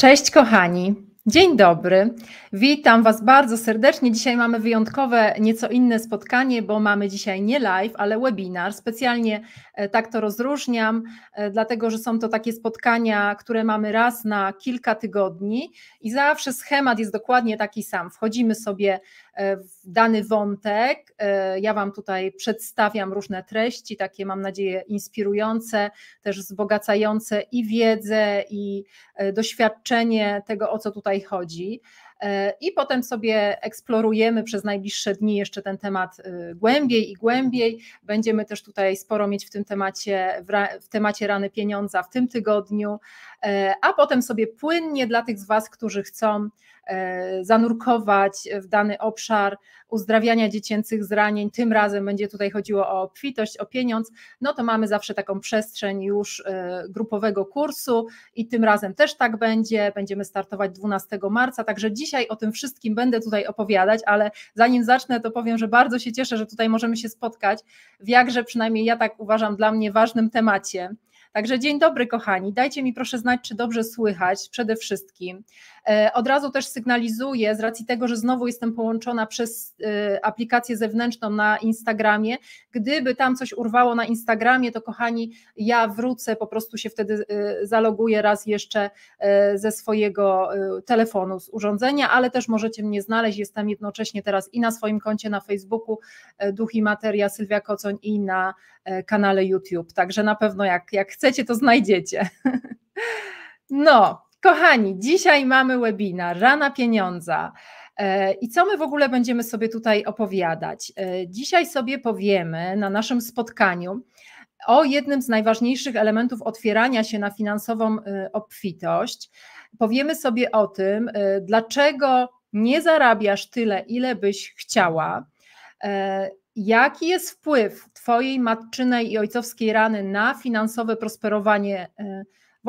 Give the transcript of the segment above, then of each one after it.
Cześć kochani, dzień dobry. Witam Was bardzo serdecznie. Dzisiaj mamy wyjątkowe, nieco inne spotkanie, bo mamy dzisiaj nie live, ale webinar. Specjalnie e, tak to rozróżniam, e, dlatego że są to takie spotkania, które mamy raz na kilka tygodni i zawsze schemat jest dokładnie taki sam. Wchodzimy sobie E, w dany wątek. E, ja Wam tutaj przedstawiam różne treści, takie mam nadzieję inspirujące, też wzbogacające i wiedzę, i e, doświadczenie tego, o co tutaj chodzi. I potem sobie eksplorujemy przez najbliższe dni jeszcze ten temat głębiej i głębiej. Będziemy też tutaj sporo mieć w tym temacie, w temacie rany pieniądza w tym tygodniu, a potem sobie płynnie dla tych z Was, którzy chcą, E, zanurkować w dany obszar uzdrawiania dziecięcych zranień, tym razem będzie tutaj chodziło o obfitość, o pieniądz, no to mamy zawsze taką przestrzeń już e, grupowego kursu i tym razem też tak będzie. Będziemy startować 12 marca, także dzisiaj o tym wszystkim będę tutaj opowiadać, ale zanim zacznę, to powiem, że bardzo się cieszę, że tutaj możemy się spotkać w jakże przynajmniej ja tak uważam dla mnie ważnym temacie. Także dzień dobry, kochani. Dajcie mi proszę znać, czy dobrze słychać przede wszystkim. E, od razu też sygnalizuję, z racji tego, że znowu jestem połączona przez e, aplikację zewnętrzną na Instagramie, gdyby tam coś urwało na Instagramie, to kochani, ja wrócę, po prostu się wtedy e, zaloguję raz jeszcze ze swojego telefonu, z urządzenia, ale też możecie mnie znaleźć. Jestem jednocześnie teraz i na swoim koncie na Facebooku Duch i Materia Sylwia Kocoń i na kanale YouTube. Także na pewno jak, jak chcecie, to znajdziecie. No, Kochani, dzisiaj mamy webinar Rana Pieniądza. E, I co my w ogóle będziemy sobie tutaj opowiadać? E, dzisiaj sobie powiemy na naszym spotkaniu o jednym z najważniejszych elementów otwierania się na finansową e, obfitość. Powiemy sobie o tym, dlaczego nie zarabiasz tyle, ile byś chciała. Jaki jest wpływ Twojej matczynej i ojcowskiej rany na finansowe prosperowanie?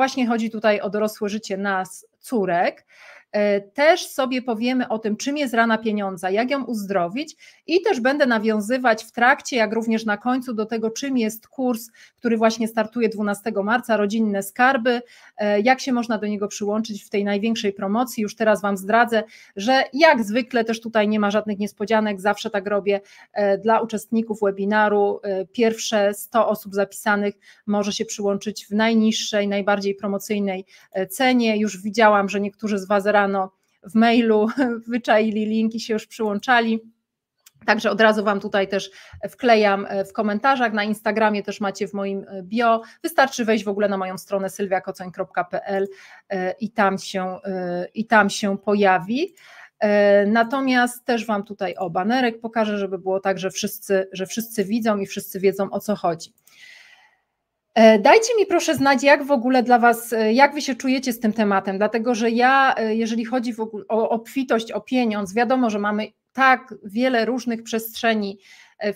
Właśnie chodzi tutaj o dorosłe życie nas, córek. E, też sobie powiemy o tym, czym jest rana pieniądza, jak ją uzdrowić i też będę nawiązywać w trakcie, jak również na końcu do tego, czym jest kurs, który właśnie startuje 12 marca, Rodzinne Skarby, e, jak się można do niego przyłączyć w tej największej promocji. Już teraz Wam zdradzę, że jak zwykle też tutaj nie ma żadnych niespodzianek, zawsze tak robię e, dla uczestników webinaru. Pierwsze 100 osób zapisanych może się przyłączyć w najniższej, najbardziej promocyjnej cenie. Już widziałam, że niektórzy z Was rano w mailu, wyczaili linki, się już przyłączali. Także od razu Wam tutaj też wklejam e, w komentarzach, na Instagramie też macie w moim e, bio. Wystarczy wejść w ogóle na moją stronę sylwiakocoń.pl e, i tam się, i tam się pojawi. Natomiast też Wam tutaj o banerek pokażę, żeby było tak, że wszyscy, że wszyscy widzą i wszyscy wiedzą o co chodzi. E, dajcie mi proszę znać, jak w ogóle dla Was, e, jak Wy się czujecie z tym tematem, dlatego że ja, e, jeżeli chodzi w ogóle o obfitość, o pieniądz, wiadomo, że mamy tak wiele różnych przestrzeni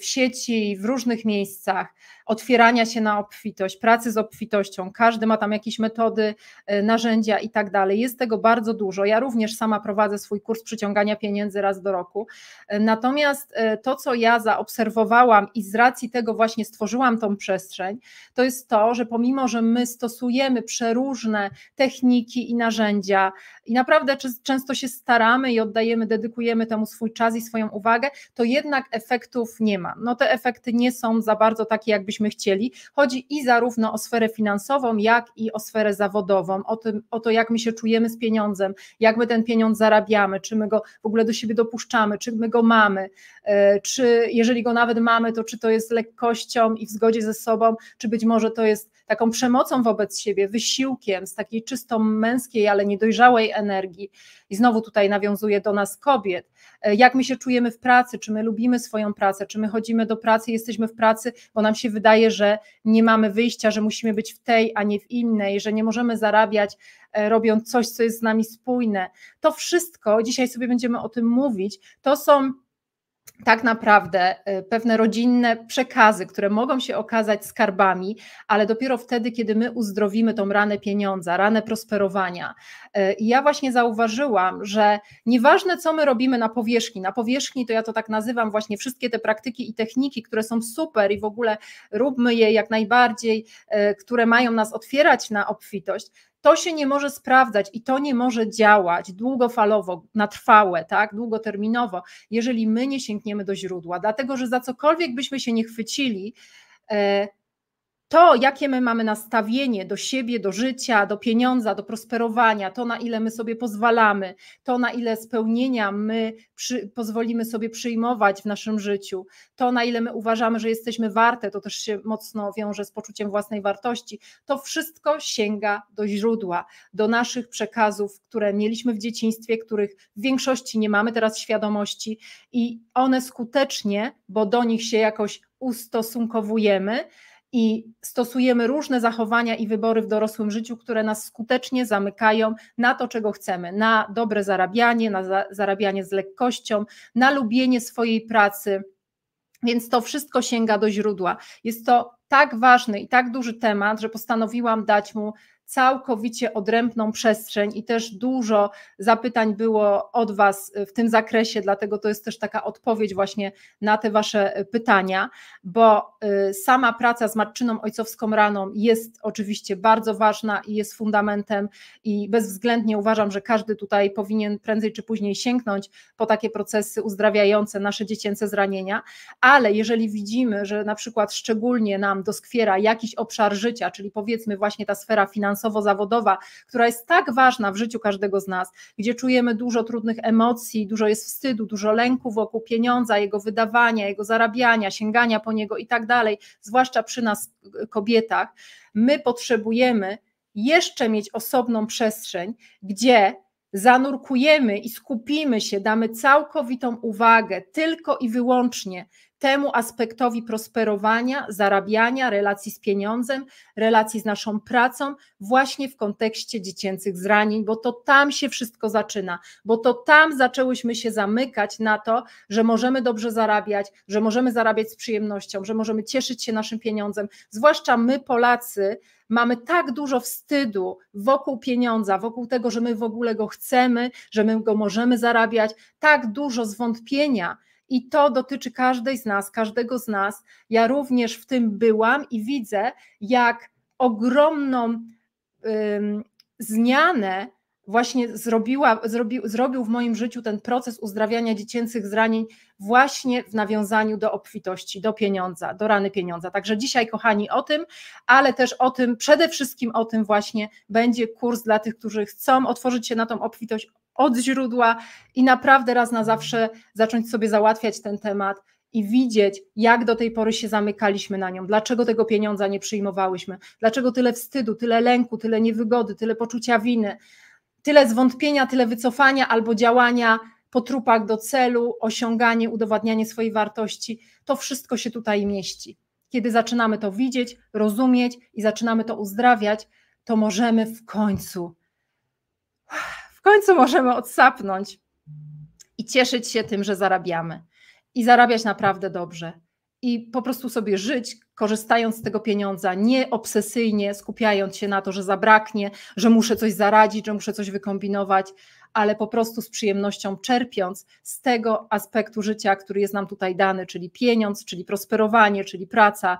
w sieci, w różnych miejscach, otwierania się na obfitość, pracy z obfitością. Każdy ma tam jakieś metody, e, narzędzia i tak dalej. Jest tego bardzo dużo. Ja również sama prowadzę swój kurs przyciągania pieniędzy raz do roku. E, natomiast e, to, co ja zaobserwowałam i z racji tego właśnie stworzyłam tą przestrzeń, to jest to, że pomimo, że my stosujemy przeróżne techniki i narzędzia i naprawdę często się staramy i oddajemy, dedykujemy temu swój czas i swoją uwagę, to jednak efektów nie ma. No te efekty nie są za bardzo takie, jakby byśmy chcieli. Chodzi i zarówno o sferę finansową, jak i o sferę zawodową, o, tym, o to, jak my się czujemy z pieniądzem, jak my ten pieniądz zarabiamy, czy my go w ogóle do siebie dopuszczamy, czy my go mamy, e, czy jeżeli go nawet mamy, to czy to jest lekkością i w zgodzie ze sobą, czy być może to jest taką przemocą wobec siebie, wysiłkiem z takiej czysto męskiej, ale niedojrzałej energii. I znowu tutaj nawiązuje do nas kobiet. E, jak my się czujemy w pracy, czy my lubimy swoją pracę, czy my chodzimy do pracy, jesteśmy w pracy, bo nam się wydaje, wydaje, że nie mamy wyjścia, że musimy być w tej, a nie w innej, że nie możemy zarabiać e, robiąc coś, co jest z nami spójne. To wszystko, dzisiaj sobie będziemy o tym mówić, to są tak naprawdę y, pewne rodzinne przekazy, które mogą się okazać skarbami, ale dopiero wtedy, kiedy my uzdrowimy tą ranę pieniądza, ranę prosperowania. Y, I ja właśnie zauważyłam, że nieważne co my robimy na powierzchni, na powierzchni to ja to tak nazywam właśnie wszystkie te praktyki i techniki, które są super i w ogóle róbmy je jak najbardziej, y, które mają nas otwierać na obfitość, to się nie może sprawdzać i to nie może działać długofalowo, na trwałe, tak, długoterminowo, jeżeli my nie sięgniemy do źródła, dlatego że za cokolwiek byśmy się nie chwycili, e, to, jakie my mamy nastawienie do siebie, do życia, do pieniądza, do prosperowania, to na ile my sobie pozwalamy, to na ile spełnienia my przy, pozwolimy sobie przyjmować w naszym życiu, to na ile my uważamy, że jesteśmy warte, to też się mocno wiąże z poczuciem własnej wartości, to wszystko sięga do źródła, do naszych przekazów, które mieliśmy w dzieciństwie, których w większości nie mamy teraz świadomości i one skutecznie, bo do nich się jakoś ustosunkowujemy, i stosujemy różne zachowania i wybory w dorosłym życiu, które nas skutecznie zamykają na to, czego chcemy, na dobre zarabianie, na za zarabianie z lekkością, na lubienie swojej pracy. Więc to wszystko sięga do źródła. Jest to tak ważny i tak duży temat, że postanowiłam dać mu całkowicie odrębną przestrzeń i też dużo zapytań było od Was w tym zakresie, dlatego to jest też taka odpowiedź właśnie na te Wasze pytania, bo y, sama praca z matczyną ojcowską raną jest oczywiście bardzo ważna i jest fundamentem i bezwzględnie uważam, że każdy tutaj powinien prędzej czy później sięgnąć po takie procesy uzdrawiające nasze dziecięce zranienia, ale jeżeli widzimy, że na przykład szczególnie nam doskwiera jakiś obszar życia, czyli powiedzmy właśnie ta sfera finansowa, finansowo-zawodowa, która jest tak ważna w życiu każdego z nas, gdzie czujemy dużo trudnych emocji, dużo jest wstydu, dużo lęku wokół pieniądza, jego wydawania, jego zarabiania, sięgania po niego i tak dalej, zwłaszcza przy nas e, kobietach, my potrzebujemy jeszcze mieć osobną przestrzeń, gdzie zanurkujemy i skupimy się, damy całkowitą uwagę tylko i wyłącznie temu aspektowi prosperowania, zarabiania, relacji z pieniądzem, relacji z naszą pracą, właśnie w kontekście dziecięcych zranień, bo to tam się wszystko zaczyna, bo to tam zaczęłyśmy się zamykać na to, że możemy dobrze zarabiać, że możemy zarabiać z przyjemnością, że możemy cieszyć się naszym pieniądzem. Zwłaszcza my, Polacy, mamy tak dużo wstydu wokół pieniądza, wokół tego, że my w ogóle go chcemy, że my go możemy zarabiać, tak dużo zwątpienia i to dotyczy każdej z nas, każdego z nas. Ja również w tym byłam i widzę, jak ogromną ym, zmianę właśnie zrobiła, zrobi, zrobił w moim życiu ten proces uzdrawiania dziecięcych zranień właśnie w nawiązaniu do obfitości, do pieniądza, do rany pieniądza. Także dzisiaj, kochani, o tym, ale też o tym, przede wszystkim o tym właśnie będzie kurs dla tych, którzy chcą otworzyć się na tą obfitość, od źródła i naprawdę raz na zawsze zacząć sobie załatwiać ten temat i widzieć, jak do tej pory się zamykaliśmy na nią, dlaczego tego pieniądza nie przyjmowałyśmy, dlaczego tyle wstydu, tyle lęku, tyle niewygody, tyle poczucia winy, tyle zwątpienia, tyle wycofania albo działania po trupach do celu, osiąganie, udowadnianie swojej wartości, to wszystko się tutaj mieści. Kiedy zaczynamy to widzieć, rozumieć i zaczynamy to uzdrawiać, to możemy w końcu końcu możemy odsapnąć i cieszyć się tym, że zarabiamy i zarabiać naprawdę dobrze. I po prostu sobie żyć, korzystając z tego pieniądza, nie obsesyjnie skupiając się na to, że zabraknie, że muszę coś zaradzić, że muszę coś wykombinować, ale po prostu z przyjemnością czerpiąc z tego aspektu życia, który jest nam tutaj dany, czyli pieniądz, czyli prosperowanie, czyli praca,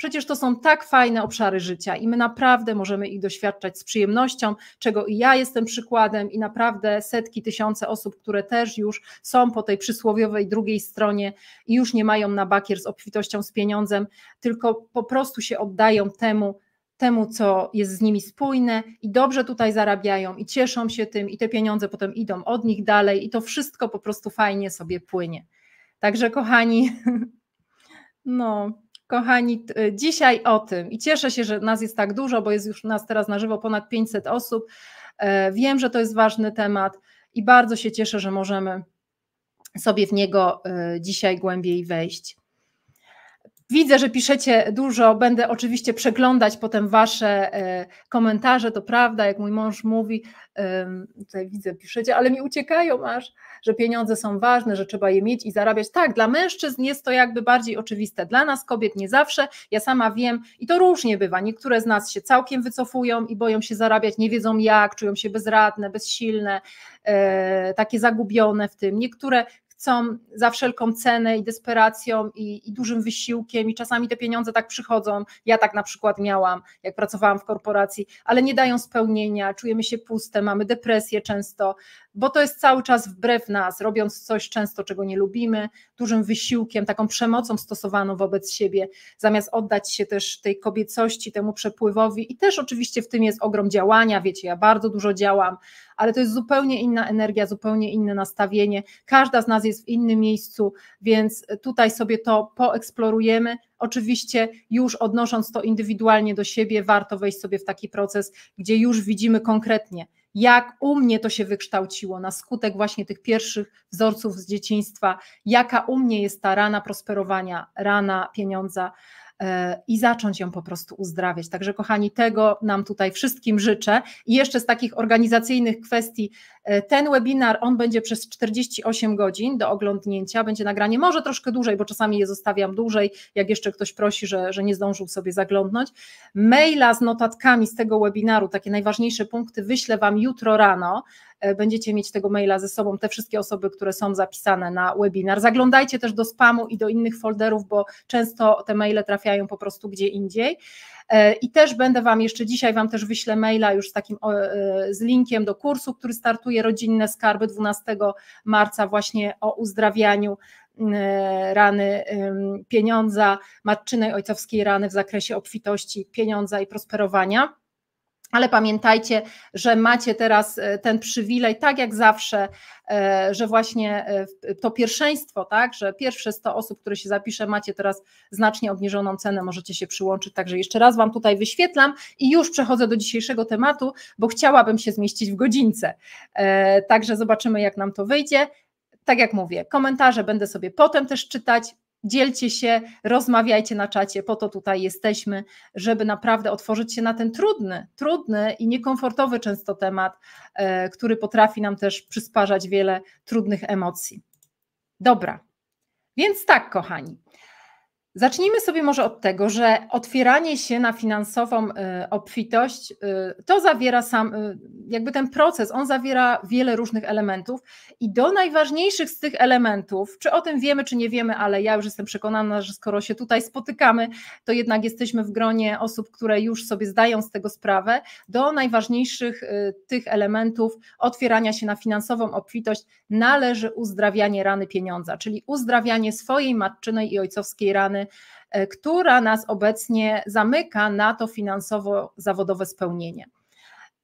Przecież to są tak fajne obszary życia i my naprawdę możemy ich doświadczać z przyjemnością, czego i ja jestem przykładem i naprawdę setki, tysiące osób, które też już są po tej przysłowiowej drugiej stronie i już nie mają na bakier z obfitością, z pieniądzem, tylko po prostu się oddają temu, temu, co jest z nimi spójne i dobrze tutaj zarabiają i cieszą się tym i te pieniądze potem idą od nich dalej i to wszystko po prostu fajnie sobie płynie. Także kochani, no Kochani, y, dzisiaj o tym i cieszę się, że nas jest tak dużo, bo jest już nas teraz na żywo ponad 500 osób. E, wiem, że to jest ważny temat i bardzo się cieszę, że możemy sobie w niego y, dzisiaj głębiej wejść. Widzę, że piszecie dużo, będę oczywiście przeglądać potem wasze e, komentarze, to prawda, jak mój mąż mówi, tutaj widzę, piszecie, ale mi uciekają aż, że pieniądze są ważne, że trzeba je mieć i zarabiać. Tak, dla mężczyzn jest to jakby bardziej oczywiste, dla nas kobiet nie zawsze, ja sama wiem i to różnie bywa, niektóre z nas się całkiem wycofują i boją się zarabiać, nie wiedzą jak, czują się bezradne, bezsilne, e, takie zagubione w tym, niektóre chcą za wszelką cenę i desperacją i, i dużym wysiłkiem i czasami te pieniądze tak przychodzą, ja tak na przykład miałam, jak pracowałam w korporacji, ale nie dają spełnienia, czujemy się puste, mamy depresję często, bo to jest cały czas wbrew nas, robiąc coś często, czego nie lubimy, dużym wysiłkiem, taką przemocą stosowaną wobec siebie, zamiast oddać się też tej kobiecości, temu przepływowi. I też oczywiście w tym jest ogrom działania, wiecie, ja bardzo dużo działam, ale to jest zupełnie inna energia, zupełnie inne nastawienie. Każda z nas jest w innym miejscu, więc tutaj sobie to poeksplorujemy. Oczywiście, już odnosząc to indywidualnie do siebie, warto wejść sobie w taki proces, gdzie już widzimy konkretnie, jak u mnie to się wykształciło na skutek właśnie tych pierwszych wzorców z dzieciństwa, jaka u mnie jest ta rana prosperowania, rana pieniądza, E, i zacząć ją po prostu uzdrawiać. Także kochani, tego nam tutaj wszystkim życzę. I jeszcze z takich organizacyjnych kwestii, e, ten webinar, on będzie przez 48 godzin do oglądnięcia, będzie nagranie może troszkę dłużej, bo czasami je zostawiam dłużej, jak jeszcze ktoś prosi, że, że nie zdążył sobie zaglądnąć. Maila z notatkami z tego webinaru, takie najważniejsze punkty wyślę Wam jutro rano, E, będziecie mieć tego maila ze sobą, te wszystkie osoby, które są zapisane na webinar. Zaglądajcie też do spamu i do innych folderów, bo często te maile trafiają po prostu gdzie indziej. E, I też będę Wam jeszcze dzisiaj, Wam też wyślę maila już z takim e, z linkiem do kursu, który startuje Rodzinne Skarby 12 marca właśnie o uzdrawianiu rany pieniądza, matczynej ojcowskiej rany w zakresie obfitości pieniądza i prosperowania. Ale pamiętajcie, że macie teraz e, ten przywilej, tak jak zawsze, e, że właśnie e, to pierwszeństwo, tak, że pierwsze 100 osób, które się zapisze, macie teraz znacznie obniżoną cenę, możecie się przyłączyć. Także jeszcze raz Wam tutaj wyświetlam i już przechodzę do dzisiejszego tematu, bo chciałabym się zmieścić w godzince. Także zobaczymy, jak nam to wyjdzie. Tak jak mówię, komentarze będę sobie potem też czytać dzielcie się, rozmawiajcie na czacie, po to tutaj jesteśmy, żeby naprawdę otworzyć się na ten trudny, trudny i niekomfortowy często temat, e, który potrafi nam też przysparzać wiele trudnych emocji. Dobra, więc tak, kochani. Zacznijmy sobie może od tego, że otwieranie się na finansową y, obfitość y, to zawiera sam, y, jakby ten proces, on zawiera wiele różnych elementów i do najważniejszych z tych elementów, czy o tym wiemy, czy nie wiemy, ale ja już jestem przekonana, że skoro się tutaj spotykamy, to jednak jesteśmy w gronie osób, które już sobie zdają z tego sprawę, do najważniejszych tych elementów otwierania się na finansową obfitość należy uzdrawianie rany pieniądza, czyli uzdrawianie swojej matczynej i ojcowskiej rany zmiany, e, która nas obecnie zamyka na to finansowo-zawodowe spełnienie.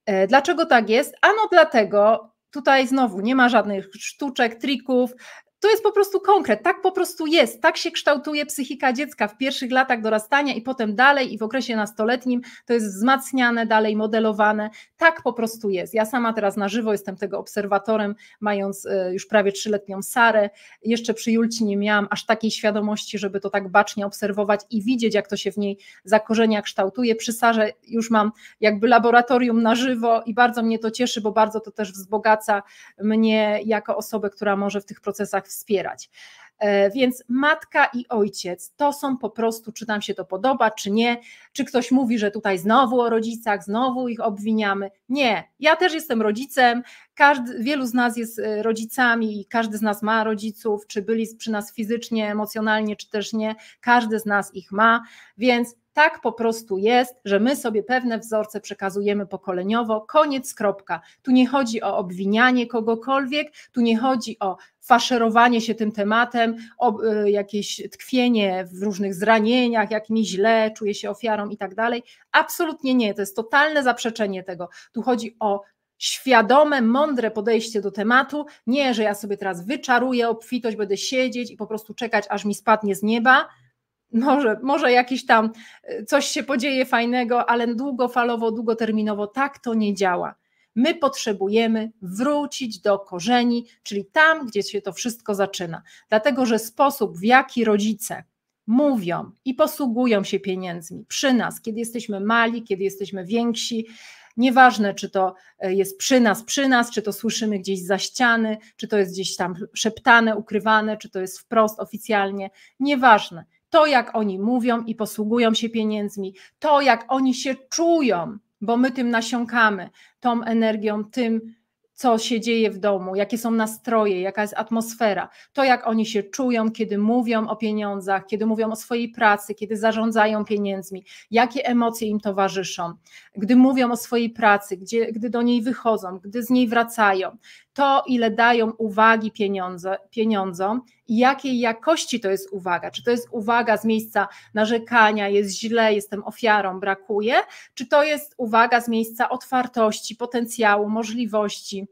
E, dlaczego tak jest? Ano dlatego, tutaj znowu nie ma żadnych sztuczek, trików, to jest po prostu konkret, tak po prostu jest, tak się kształtuje psychika dziecka w pierwszych latach dorastania i potem dalej i w okresie nastoletnim to jest wzmacniane, dalej modelowane, tak po prostu jest. Ja sama teraz na żywo jestem tego obserwatorem, mając e, już prawie trzyletnią Sarę, jeszcze przy Julci nie miałam aż takiej świadomości, żeby to tak bacznie obserwować i widzieć jak to się w niej zakorzenia kształtuje. Przy Sarze już mam jakby laboratorium na żywo i bardzo mnie to cieszy, bo bardzo to też wzbogaca mnie jako osobę, która może w tych procesach wspierać. E, więc matka i ojciec to są po prostu, czy nam się to podoba, czy nie, czy ktoś mówi, że tutaj znowu o rodzicach, znowu ich obwiniamy. Nie, ja też jestem rodzicem, każdy, wielu z nas jest e, rodzicami i każdy z nas ma rodziców, czy byli przy nas fizycznie, emocjonalnie, czy też nie, każdy z nas ich ma, więc tak po prostu jest, że my sobie pewne wzorce przekazujemy pokoleniowo, koniec, kropka. Tu nie chodzi o obwinianie kogokolwiek, tu nie chodzi o faszerowanie się tym tematem, o y, jakieś tkwienie w różnych zranieniach, jak mi źle, czuję się ofiarą i tak dalej. Absolutnie nie, to jest totalne zaprzeczenie tego. Tu chodzi o świadome, mądre podejście do tematu, nie, że ja sobie teraz wyczaruję obfitość, będę siedzieć i po prostu czekać, aż mi spadnie z nieba, może, może jakiś tam e, coś się podzieje fajnego, ale długofalowo, długoterminowo tak to nie działa. My potrzebujemy wrócić do korzeni, czyli tam, gdzie się to wszystko zaczyna. Dlatego, że sposób, w jaki rodzice mówią i posługują się pieniędzmi przy nas, kiedy jesteśmy mali, kiedy jesteśmy więksi, Nieważne, czy to e, jest przy nas, przy nas, czy to słyszymy gdzieś za ściany, czy to jest gdzieś tam szeptane, ukrywane, czy to jest wprost oficjalnie, nieważne to jak oni mówią i posługują się pieniędzmi, to jak oni się czują, bo my tym nasiąkamy, tą energią, tym, co się dzieje w domu, jakie są nastroje, jaka jest atmosfera, to jak oni się czują, kiedy mówią o pieniądzach, kiedy mówią o swojej pracy, kiedy zarządzają pieniędzmi, jakie emocje im towarzyszą, gdy mówią o swojej pracy, gdzie, gdy do niej wychodzą, gdy z niej wracają, to ile dają uwagi pieniądze, pieniądzom, jakiej jakości to jest uwaga. Czy to jest uwaga z miejsca narzekania, jest źle, jestem ofiarą, brakuje, czy to jest uwaga z miejsca otwartości, potencjału, możliwości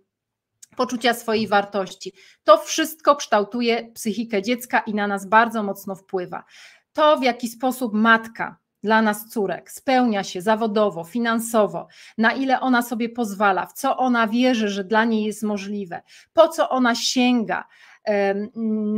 poczucia swojej wartości. To wszystko kształtuje psychikę dziecka i na nas bardzo mocno wpływa. To, w jaki sposób matka dla nas córek spełnia się zawodowo, finansowo, na ile ona sobie pozwala, w co ona wierzy, że dla niej jest możliwe, po co ona sięga,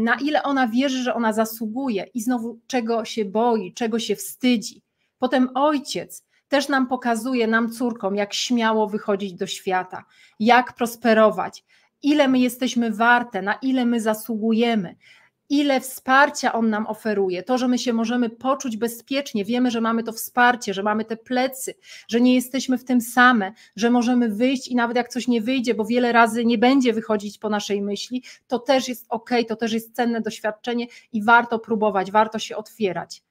na ile ona wierzy, że ona zasługuje i znowu czego się boi, czego się wstydzi. Potem ojciec też nam pokazuje, nam córkom, jak śmiało wychodzić do świata, jak prosperować, ile my jesteśmy warte, na ile my zasługujemy ile wsparcia on nam oferuje, to, że my się możemy poczuć bezpiecznie, wiemy, że mamy to wsparcie, że mamy te plecy, że nie jesteśmy w tym same, że możemy wyjść i nawet jak coś nie wyjdzie, bo wiele razy nie będzie wychodzić po naszej myśli, to też jest ok, to też jest cenne doświadczenie i warto próbować, warto się otwierać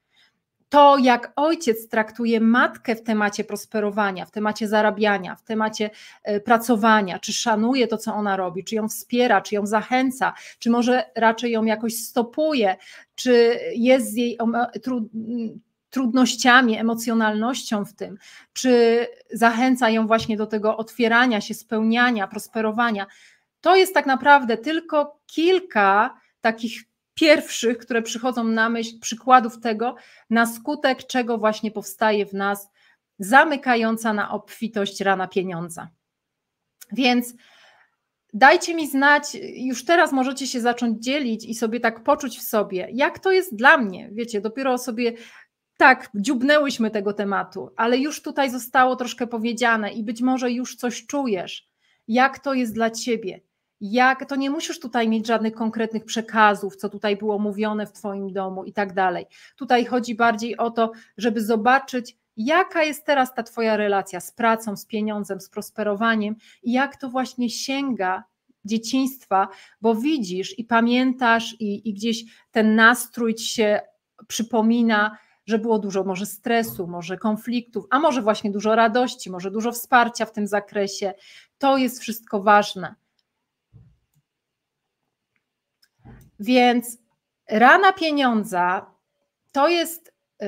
to, jak ojciec traktuje matkę w temacie prosperowania, w temacie zarabiania, w temacie e, pracowania, czy szanuje to, co ona robi, czy ją wspiera, czy ją zachęca, czy może raczej ją jakoś stopuje, czy jest z jej trudnościami, emocjonalnością w tym, czy zachęca ją właśnie do tego otwierania się, spełniania, prosperowania. To jest tak naprawdę tylko kilka takich pierwszych, które przychodzą na myśl, przykładów tego, na skutek czego właśnie powstaje w nas zamykająca na obfitość rana pieniądza. Więc dajcie mi znać, już teraz możecie się zacząć dzielić i sobie tak poczuć w sobie, jak to jest dla mnie. Wiecie, dopiero sobie tak, dziubnęłyśmy tego tematu, ale już tutaj zostało troszkę powiedziane i być może już coś czujesz, jak to jest dla ciebie jak to nie musisz tutaj mieć żadnych konkretnych przekazów, co tutaj było mówione w Twoim domu i tak dalej. Tutaj chodzi bardziej o to, żeby zobaczyć, jaka jest teraz ta Twoja relacja z pracą, z pieniądzem, z prosperowaniem i jak to właśnie sięga dzieciństwa, bo widzisz i pamiętasz, i, i gdzieś ten nastrój ci się przypomina, że było dużo może stresu, może konfliktów, a może właśnie dużo radości, może dużo wsparcia w tym zakresie. To jest wszystko ważne. Więc rana pieniądza to jest y,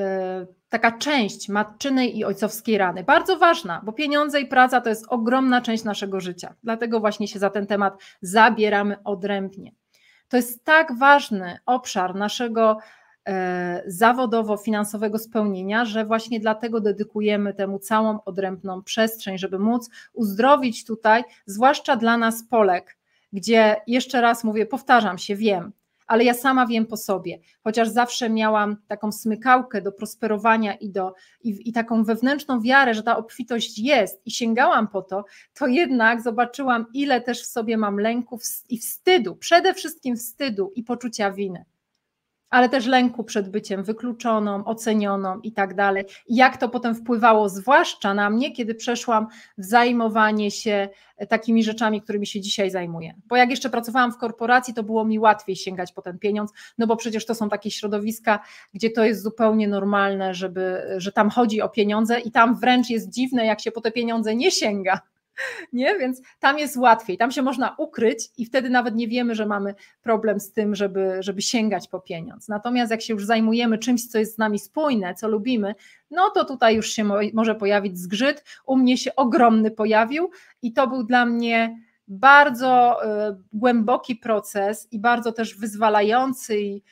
taka część matczynej i ojcowskiej rany. Bardzo ważna, bo pieniądze i praca to jest ogromna część naszego życia. Dlatego właśnie się za ten temat zabieramy odrębnie. To jest tak ważny obszar naszego y, zawodowo-finansowego spełnienia, że właśnie dlatego dedykujemy temu całą odrębną przestrzeń, żeby móc uzdrowić tutaj, zwłaszcza dla nas Polek, gdzie jeszcze raz mówię, powtarzam się, wiem, ale ja sama wiem po sobie, chociaż zawsze miałam taką smykałkę do prosperowania i, do, i, i, taką wewnętrzną wiarę, że ta obfitość jest i sięgałam po to, to jednak zobaczyłam, ile też w sobie mam lęków i wstydu, przede wszystkim wstydu i poczucia winy ale też lęku przed byciem wykluczoną, ocenioną i tak dalej. Jak to potem wpływało, zwłaszcza na mnie, kiedy przeszłam w zajmowanie się takimi rzeczami, którymi się dzisiaj zajmuję. Bo jak jeszcze pracowałam w korporacji, to było mi łatwiej sięgać po ten pieniądz, no bo przecież to są takie środowiska, gdzie to jest zupełnie normalne, żeby, że tam chodzi o pieniądze i tam wręcz jest dziwne, jak się po te pieniądze nie sięga nie? Więc tam jest łatwiej, tam się można ukryć i wtedy nawet nie wiemy, że mamy problem z tym, żeby, żeby sięgać po pieniądz. Natomiast jak się już zajmujemy czymś, co jest z nami spójne, co lubimy, no to tutaj już się może pojawić zgrzyt. U mnie się ogromny pojawił i to był dla mnie bardzo y, głęboki proces i bardzo też wyzwalający i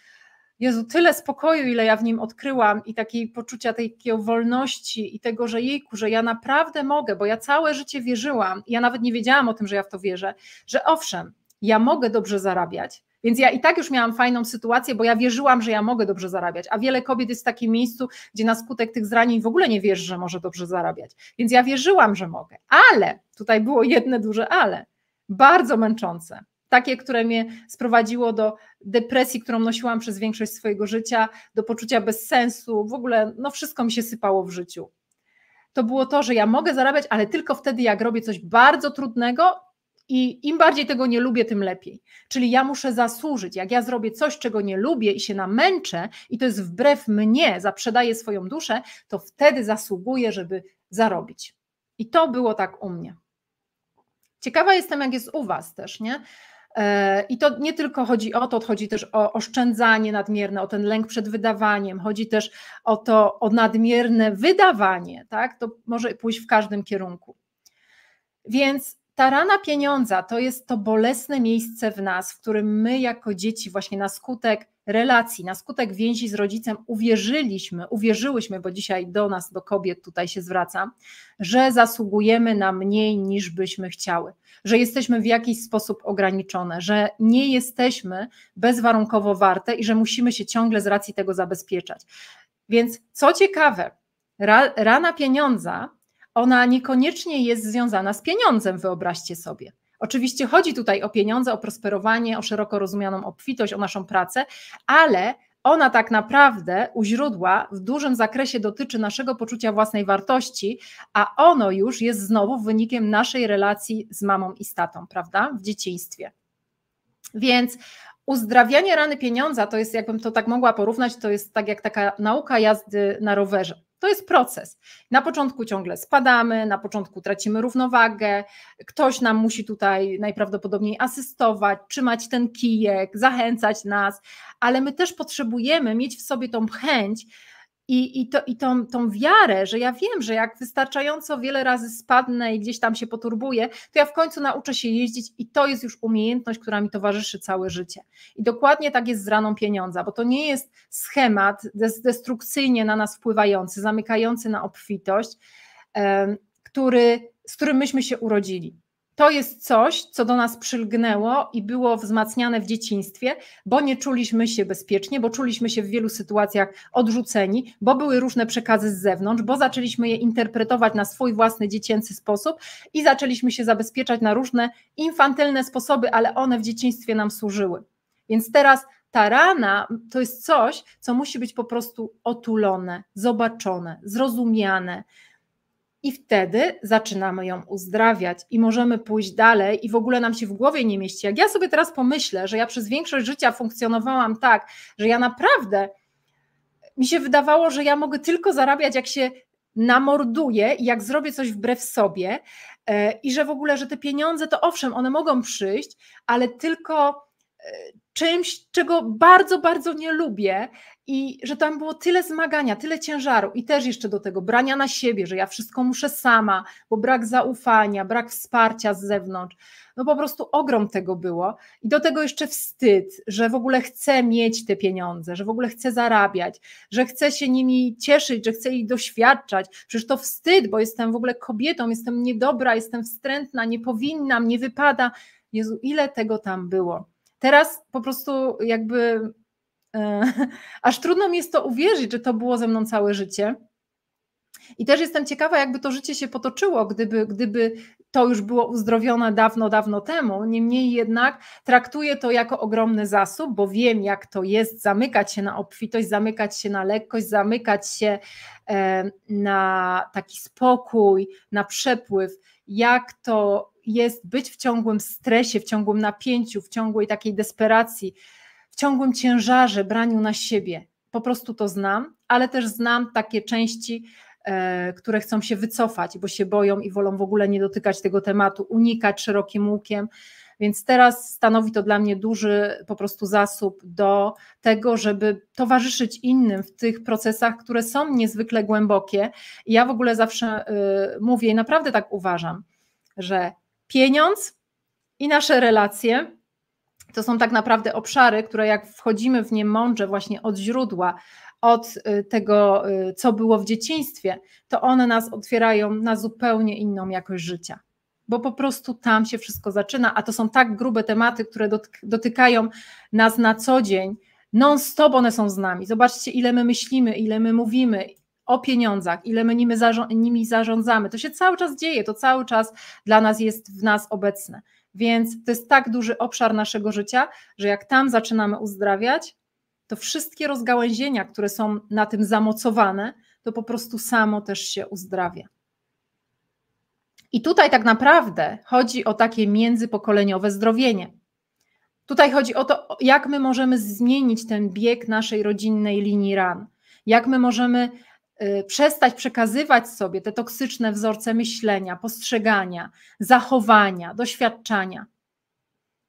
Jezu, tyle spokoju, ile ja w nim odkryłam i takiej poczucia takiej wolności i tego, że jejku, że ja naprawdę mogę, bo ja całe życie wierzyłam, ja nawet nie wiedziałam o tym, że ja w to wierzę, że owszem, ja mogę dobrze zarabiać, więc ja i tak już miałam fajną sytuację, bo ja wierzyłam, że ja mogę dobrze zarabiać, a wiele kobiet jest w takim miejscu, gdzie na skutek tych zranień w ogóle nie wierzy, że może dobrze zarabiać. Więc ja wierzyłam, że mogę, ale tutaj było jedne duże ale, bardzo męczące takie, które mnie sprowadziło do depresji, którą nosiłam przez większość swojego życia, do poczucia bezsensu, w ogóle no wszystko mi się sypało w życiu. To było to, że ja mogę zarabiać, ale tylko wtedy, jak robię coś bardzo trudnego i im bardziej tego nie lubię, tym lepiej. Czyli ja muszę zasłużyć. Jak ja zrobię coś, czego nie lubię i się namęczę, i to jest wbrew mnie, zaprzedaję swoją duszę, to wtedy zasługuję, żeby zarobić. I to było tak u mnie. Ciekawa jestem, jak jest u Was też, nie? E, I to nie tylko chodzi o to, chodzi też o oszczędzanie nadmierne, o ten lęk przed wydawaniem, chodzi też o to, o nadmierne wydawanie, tak? To może pójść w każdym kierunku. Więc ta rana pieniądza to jest to bolesne miejsce w nas, w którym my jako dzieci właśnie na skutek relacji, na skutek więzi z rodzicem uwierzyliśmy, uwierzyłyśmy, bo dzisiaj do nas, do kobiet tutaj się zwracam, że zasługujemy na mniej niż byśmy chciały, że jesteśmy w jakiś sposób ograniczone, że nie jesteśmy bezwarunkowo warte i że musimy się ciągle z racji tego zabezpieczać. Więc co ciekawe, rana pieniądza ona niekoniecznie jest związana z pieniądzem, wyobraźcie sobie. Oczywiście chodzi tutaj o pieniądze, o prosperowanie, o szeroko rozumianą obfitość, o naszą pracę, ale ona tak naprawdę u źródła w dużym zakresie dotyczy naszego poczucia własnej wartości, a ono już jest znowu wynikiem naszej relacji z mamą i statą, prawda? W dzieciństwie. Więc uzdrawianie rany pieniądza to jest, jakbym to tak mogła porównać, to jest tak jak taka nauka jazdy na rowerze. To jest proces. Na początku ciągle spadamy, na początku tracimy równowagę, ktoś nam musi tutaj najprawdopodobniej asystować, trzymać ten kijek, zachęcać nas, ale my też potrzebujemy mieć w sobie tą chęć, i, i, to, i tą, tą wiarę, że ja wiem, że jak wystarczająco wiele razy spadnę i gdzieś tam się poturbuję, to ja w końcu nauczę się jeździć i to jest już umiejętność, która mi towarzyszy całe życie. I dokładnie tak jest z raną pieniądza, bo to nie jest schemat destrukcyjnie na nas wpływający, zamykający na obfitość, który, z którym myśmy się urodzili to jest coś, co do nas przylgnęło i było wzmacniane w dzieciństwie, bo nie czuliśmy się bezpiecznie, bo czuliśmy się w wielu sytuacjach odrzuceni, bo były różne przekazy z zewnątrz, bo zaczęliśmy je interpretować na swój własny dziecięcy sposób i zaczęliśmy się zabezpieczać na różne infantylne sposoby, ale one w dzieciństwie nam służyły. Więc teraz ta rana to jest coś, co musi być po prostu otulone, zobaczone, zrozumiane, i wtedy zaczynamy ją uzdrawiać i możemy pójść dalej i w ogóle nam się w głowie nie mieści. Jak ja sobie teraz pomyślę, że ja przez większość życia funkcjonowałam tak, że ja naprawdę mi się wydawało, że ja mogę tylko zarabiać, jak się namorduję i jak zrobię coś wbrew sobie e, i że w ogóle, że te pieniądze to owszem, one mogą przyjść, ale tylko e, czymś, czego bardzo, bardzo nie lubię i że tam było tyle zmagania, tyle ciężaru i też jeszcze do tego brania na siebie, że ja wszystko muszę sama, bo brak zaufania, brak wsparcia z zewnątrz. No po prostu ogrom tego było i do tego jeszcze wstyd, że w ogóle chcę mieć te pieniądze, że w ogóle chcę zarabiać, że chcę się nimi cieszyć, że chcę ich doświadczać. Przecież to wstyd, bo jestem w ogóle kobietą, jestem niedobra, jestem wstrętna, nie powinnam, nie wypada. Jezu, ile tego tam było. Teraz po prostu jakby aż trudno mi jest to uwierzyć, że to było ze mną całe życie. I też jestem ciekawa, jakby to życie się potoczyło, gdyby, gdyby to już było uzdrowione dawno, dawno temu. Niemniej jednak traktuję to jako ogromny zasób, bo wiem, jak to jest zamykać się na obfitość, zamykać się na lekkość, zamykać się e, na taki spokój, na przepływ, jak to jest być w ciągłym stresie, w ciągłym napięciu, w ciągłej takiej desperacji w ciągłym ciężarze, braniu na siebie. Po prostu to znam, ale też znam takie części, e, które chcą się wycofać, bo się boją i wolą w ogóle nie dotykać tego tematu, unikać szerokim łukiem. Więc teraz stanowi to dla mnie duży po prostu zasób do tego, żeby towarzyszyć innym w tych procesach, które są niezwykle głębokie. I ja w ogóle zawsze y, mówię i naprawdę tak uważam, że pieniądz i nasze relacje to są tak naprawdę obszary, które jak wchodzimy w nie mądrze właśnie od źródła, od y, tego, y, co było w dzieciństwie, to one nas otwierają na zupełnie inną jakość życia. Bo po prostu tam się wszystko zaczyna, a to są tak grube tematy, które dotykają nas na co dzień. Non-stop one są z nami. Zobaczcie, ile my myślimy, ile my mówimy, o pieniądzach, ile my nimi, zarządzamy. To się cały czas dzieje, to cały czas dla nas jest w nas obecne. Więc to jest tak duży obszar naszego życia, że jak tam zaczynamy uzdrawiać, to wszystkie rozgałęzienia, które są na tym zamocowane, to po prostu samo też się uzdrawia. I tutaj tak naprawdę chodzi o takie międzypokoleniowe zdrowienie. Tutaj chodzi o to, jak my możemy zmienić ten bieg naszej rodzinnej linii ran, jak my możemy Y, przestać przekazywać sobie te toksyczne wzorce myślenia, postrzegania, zachowania, doświadczania.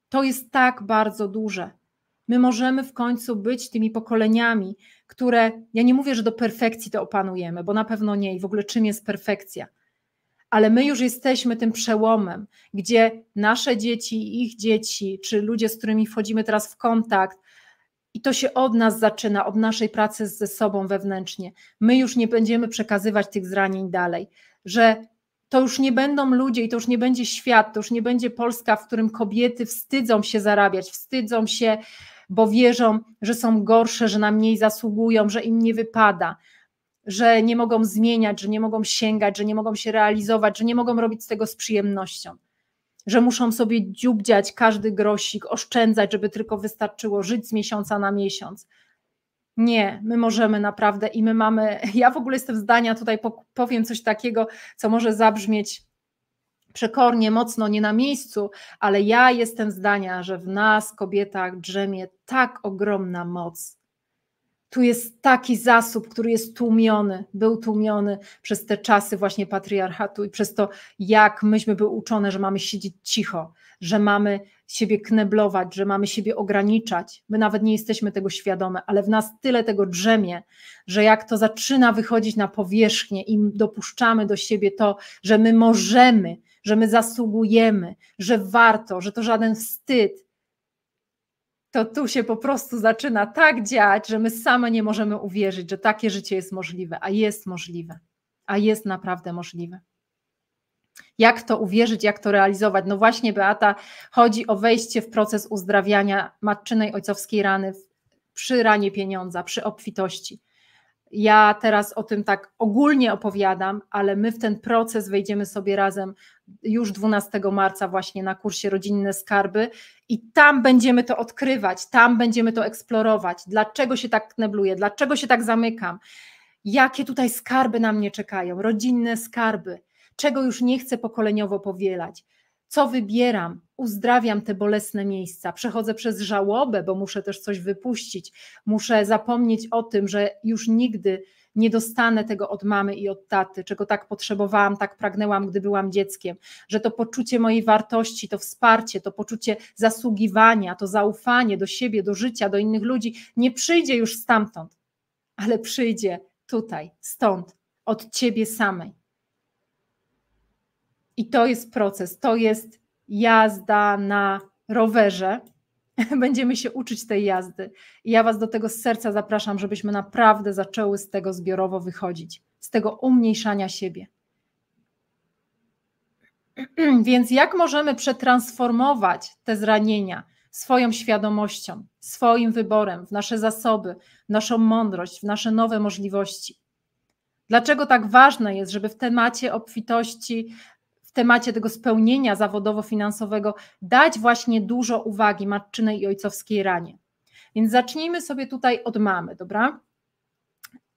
To jest tak bardzo duże. My możemy w końcu być tymi pokoleniami, które, ja nie mówię, że do perfekcji to opanujemy, bo na pewno nie i w ogóle czym jest perfekcja, ale my już jesteśmy tym przełomem, gdzie nasze dzieci, ich dzieci, czy ludzie, z którymi wchodzimy teraz w kontakt, i to się od nas zaczyna, od naszej pracy ze sobą wewnętrznie. My już nie będziemy przekazywać tych zranień dalej, że to już nie będą ludzie i to już nie będzie świat, to już nie będzie Polska, w którym kobiety wstydzą się zarabiać, wstydzą się, bo wierzą, że są gorsze, że na mniej zasługują, że im nie wypada, że nie mogą zmieniać, że nie mogą sięgać, że nie mogą się realizować, że nie mogą robić z tego z przyjemnością że muszą sobie dziubdziać każdy grosik, oszczędzać, żeby tylko wystarczyło żyć z miesiąca na miesiąc. Nie, my możemy naprawdę i my mamy. Ja w ogóle jestem zdania, tutaj powiem coś takiego, co może zabrzmieć przekornie, mocno, nie na miejscu, ale ja jestem zdania, że w nas, kobietach, drzemie tak ogromna moc tu jest taki zasób, który jest tłumiony, był tłumiony przez te czasy właśnie patriarchatu i przez to, jak myśmy byli uczone, że mamy siedzieć cicho, że mamy siebie kneblować, że mamy siebie ograniczać. My nawet nie jesteśmy tego świadome, ale w nas tyle tego drzemie, że jak to zaczyna wychodzić na powierzchnię i dopuszczamy do siebie to, że my możemy, że my zasługujemy, że warto, że to żaden wstyd, to tu się po prostu zaczyna tak dziać, że my same nie możemy uwierzyć, że takie życie jest możliwe, a jest możliwe, a jest naprawdę możliwe. Jak to uwierzyć, jak to realizować? No właśnie, Beata, chodzi o wejście w proces uzdrawiania matczynej ojcowskiej rany przy ranie pieniądza, przy obfitości. Ja teraz o tym tak ogólnie opowiadam, ale my w ten proces wejdziemy sobie razem już 12 marca, właśnie na kursie Rodzinne Skarby, i tam będziemy to odkrywać, tam będziemy to eksplorować. Dlaczego się tak knebluję, dlaczego się tak zamykam, jakie tutaj skarby na mnie czekają, rodzinne skarby, czego już nie chcę pokoleniowo powielać co wybieram, uzdrawiam te bolesne miejsca, przechodzę przez żałobę, bo muszę też coś wypuścić, muszę zapomnieć o tym, że już nigdy nie dostanę tego od mamy i od taty, czego tak potrzebowałam, tak pragnęłam, gdy byłam dzieckiem, że to poczucie mojej wartości, to wsparcie, to poczucie zasługiwania, to zaufanie do siebie, do życia, do innych ludzi nie przyjdzie już stamtąd, ale przyjdzie tutaj, stąd, od ciebie samej. I to jest proces, to jest jazda na rowerze. Będziemy się uczyć tej jazdy. I ja Was do tego z serca zapraszam, żebyśmy naprawdę zaczęły z tego zbiorowo wychodzić, z tego umniejszania siebie. Więc jak możemy przetransformować te zranienia swoją świadomością, swoim wyborem, w nasze zasoby, w naszą mądrość, w nasze nowe możliwości? Dlaczego tak ważne jest, żeby w temacie obfitości temacie tego spełnienia zawodowo-finansowego dać właśnie dużo uwagi matczynej i ojcowskiej ranie. Więc zacznijmy sobie tutaj od mamy, dobra?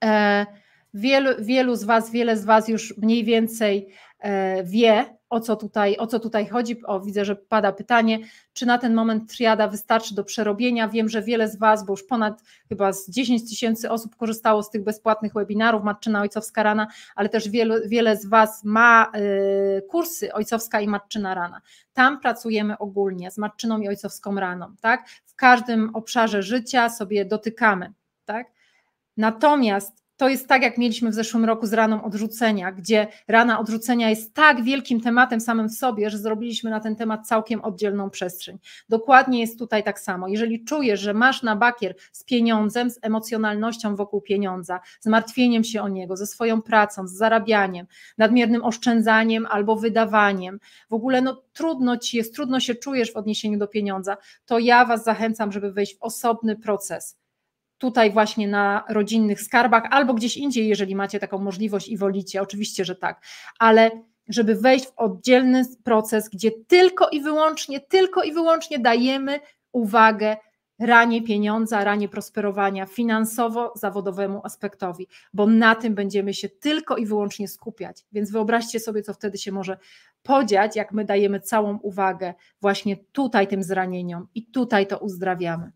E, wielu, wielu z Was, wiele z Was już mniej więcej e, wie, o co tutaj, o co tutaj chodzi. O, widzę, że pada pytanie, czy na ten moment triada wystarczy do przerobienia. Wiem, że wiele z Was, bo już ponad chyba z 10 tysięcy osób korzystało z tych bezpłatnych webinarów Matczyna Ojcowska Rana, ale też wiele, wiele z Was ma y, kursy Ojcowska i Matczyna Rana. Tam pracujemy ogólnie z Matczyną i Ojcowską Raną, tak? W każdym obszarze życia sobie dotykamy, tak? Natomiast to jest tak, jak mieliśmy w zeszłym roku z raną odrzucenia, gdzie rana odrzucenia jest tak wielkim tematem samym w sobie, że zrobiliśmy na ten temat całkiem oddzielną przestrzeń. Dokładnie jest tutaj tak samo. Jeżeli czujesz, że masz na bakier z pieniądzem, z emocjonalnością wokół pieniądza, z martwieniem się o niego, ze swoją pracą, z zarabianiem, nadmiernym oszczędzaniem albo wydawaniem, w ogóle no, trudno ci jest, trudno się czujesz w odniesieniu do pieniądza, to ja Was zachęcam, żeby wejść w osobny proces tutaj właśnie na rodzinnych skarbach albo gdzieś indziej, jeżeli macie taką możliwość i wolicie, oczywiście, że tak, ale żeby wejść w oddzielny proces, gdzie tylko i wyłącznie, tylko i wyłącznie dajemy uwagę ranie pieniądza, ranie prosperowania finansowo-zawodowemu aspektowi, bo na tym będziemy się tylko i wyłącznie skupiać. Więc wyobraźcie sobie, co wtedy się może podziać, jak my dajemy całą uwagę właśnie tutaj tym zranieniom i tutaj to uzdrawiamy.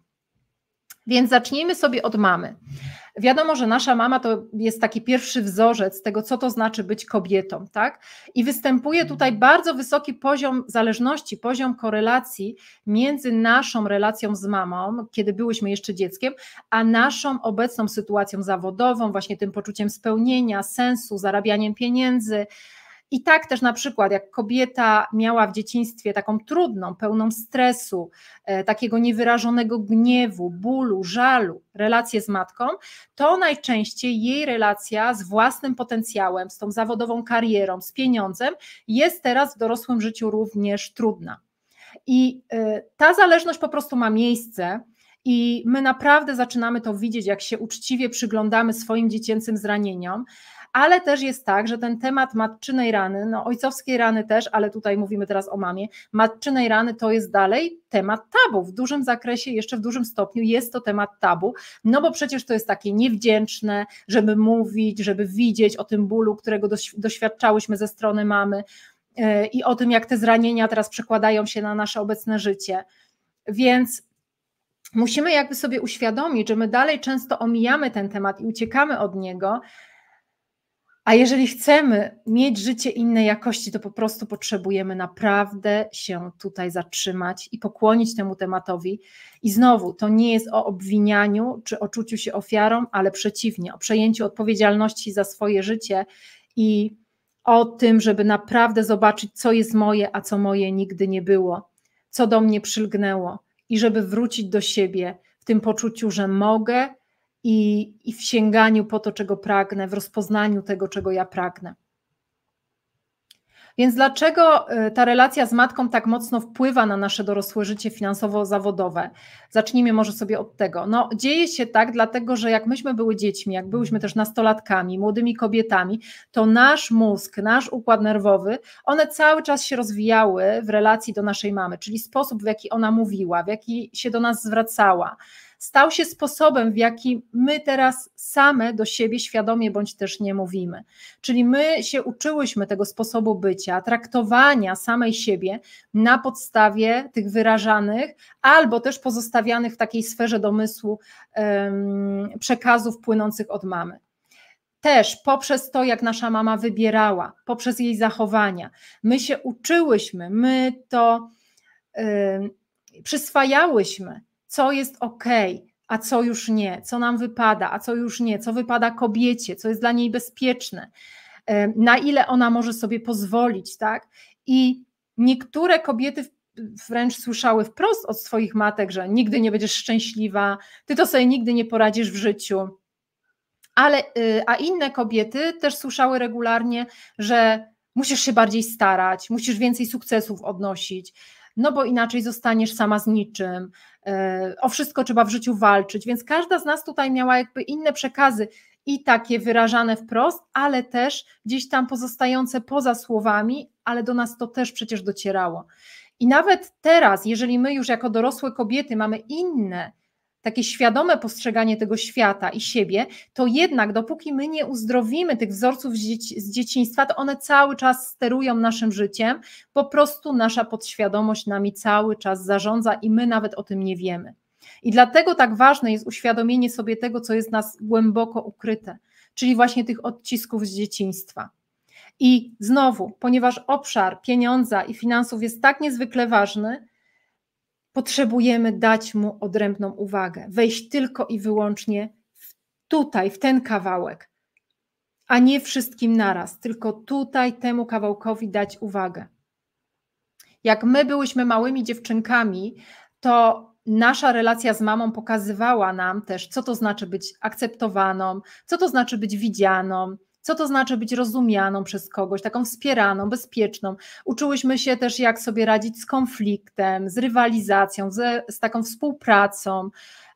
Więc zacznijmy sobie od mamy. Wiadomo, że nasza mama to jest taki pierwszy wzorzec tego, co to znaczy być kobietą, tak? I występuje tutaj bardzo wysoki poziom zależności, poziom korelacji między naszą relacją z mamą, kiedy byłyśmy jeszcze dzieckiem, a naszą obecną sytuacją zawodową, właśnie tym poczuciem spełnienia, sensu, zarabianiem pieniędzy, i tak też na przykład, jak kobieta miała w dzieciństwie taką trudną, pełną stresu, e, takiego niewyrażonego gniewu, bólu, żalu, relację z matką, to najczęściej jej relacja z własnym potencjałem, z tą zawodową karierą, z pieniądzem jest teraz w dorosłym życiu również trudna. I e, ta zależność po prostu ma miejsce. I my naprawdę zaczynamy to widzieć, jak się uczciwie przyglądamy swoim dziecięcym zranieniom, ale też jest tak, że ten temat matczynej rany, no ojcowskiej rany też, ale tutaj mówimy teraz o mamie, matczynej rany to jest dalej temat tabu. W dużym zakresie, jeszcze w dużym stopniu jest to temat tabu, no bo przecież to jest takie niewdzięczne, żeby mówić, żeby widzieć o tym bólu, którego doświadczałyśmy ze strony mamy e, i o tym, jak te zranienia teraz przekładają się na nasze obecne życie. Więc musimy jakby sobie uświadomić, że my dalej często omijamy ten temat i uciekamy od niego, a jeżeli chcemy mieć życie innej jakości, to po prostu potrzebujemy naprawdę się tutaj zatrzymać i pokłonić temu tematowi. I znowu, to nie jest o obwinianiu czy o czuciu się ofiarą, ale przeciwnie, o przejęciu odpowiedzialności za swoje życie i o tym, żeby naprawdę zobaczyć, co jest moje, a co moje nigdy nie było, co do mnie przylgnęło, i żeby wrócić do siebie w tym poczuciu, że mogę i, i w sięganiu po to, czego pragnę, w rozpoznaniu tego, czego ja pragnę. Więc dlaczego y, ta relacja z matką tak mocno wpływa na nasze dorosłe życie finansowo-zawodowe? Zacznijmy może sobie od tego. No, dzieje się tak, dlatego że jak myśmy były dziećmi, jak byłyśmy też nastolatkami, młodymi kobietami, to nasz mózg, nasz układ nerwowy, one cały czas się rozwijały w relacji do naszej mamy, czyli sposób, w jaki ona mówiła, w jaki się do nas zwracała stał się sposobem, w jaki my teraz same do siebie świadomie bądź też nie mówimy. Czyli my się uczyłyśmy tego sposobu bycia, traktowania samej siebie na podstawie tych wyrażanych albo też pozostawianych w takiej sferze domysłu przekazów płynących od mamy też poprzez to, jak nasza mama wybierała, poprzez jej zachowania. My się uczyłyśmy, my to yy, przyswajałyśmy co jest ok, a co już nie, co nam wypada, a co już nie, co wypada kobiecie, co jest dla niej bezpieczne, na ile ona może sobie pozwolić, tak? I niektóre kobiety wręcz słyszały wprost od swoich matek, że nigdy nie będziesz szczęśliwa, ty to sobie nigdy nie poradzisz w życiu. Ale, y, a inne kobiety też słyszały regularnie, że musisz się bardziej starać, musisz więcej sukcesów odnosić, no bo inaczej zostaniesz sama z niczym. E, o wszystko trzeba w życiu walczyć, więc każda z nas tutaj miała jakby inne przekazy i takie wyrażane wprost, ale też gdzieś tam pozostające poza słowami, ale do nas to też przecież docierało. I nawet teraz, jeżeli my już jako dorosłe kobiety mamy inne, takie świadome postrzeganie tego świata i siebie, to jednak dopóki my nie uzdrowimy tych wzorców z, dzieciństwa, to one cały czas sterują naszym życiem, po prostu nasza podświadomość nami cały czas zarządza i my nawet o tym nie wiemy. I dlatego tak ważne jest uświadomienie sobie tego, co jest nas głęboko ukryte, czyli właśnie tych odcisków z dzieciństwa. I znowu, ponieważ obszar pieniądza i finansów jest tak niezwykle ważny, potrzebujemy dać mu odrębną uwagę, wejść tylko i wyłącznie tutaj, w ten kawałek, a nie wszystkim naraz, tylko tutaj temu kawałkowi dać uwagę. Jak my byłyśmy małymi dziewczynkami, to nasza relacja z mamą pokazywała nam też, co to znaczy być akceptowaną, co to znaczy być widzianą, co to znaczy być rozumianą przez kogoś, taką wspieraną, bezpieczną? Uczyłyśmy się też, jak sobie radzić z konfliktem, z rywalizacją, z, z taką współpracą.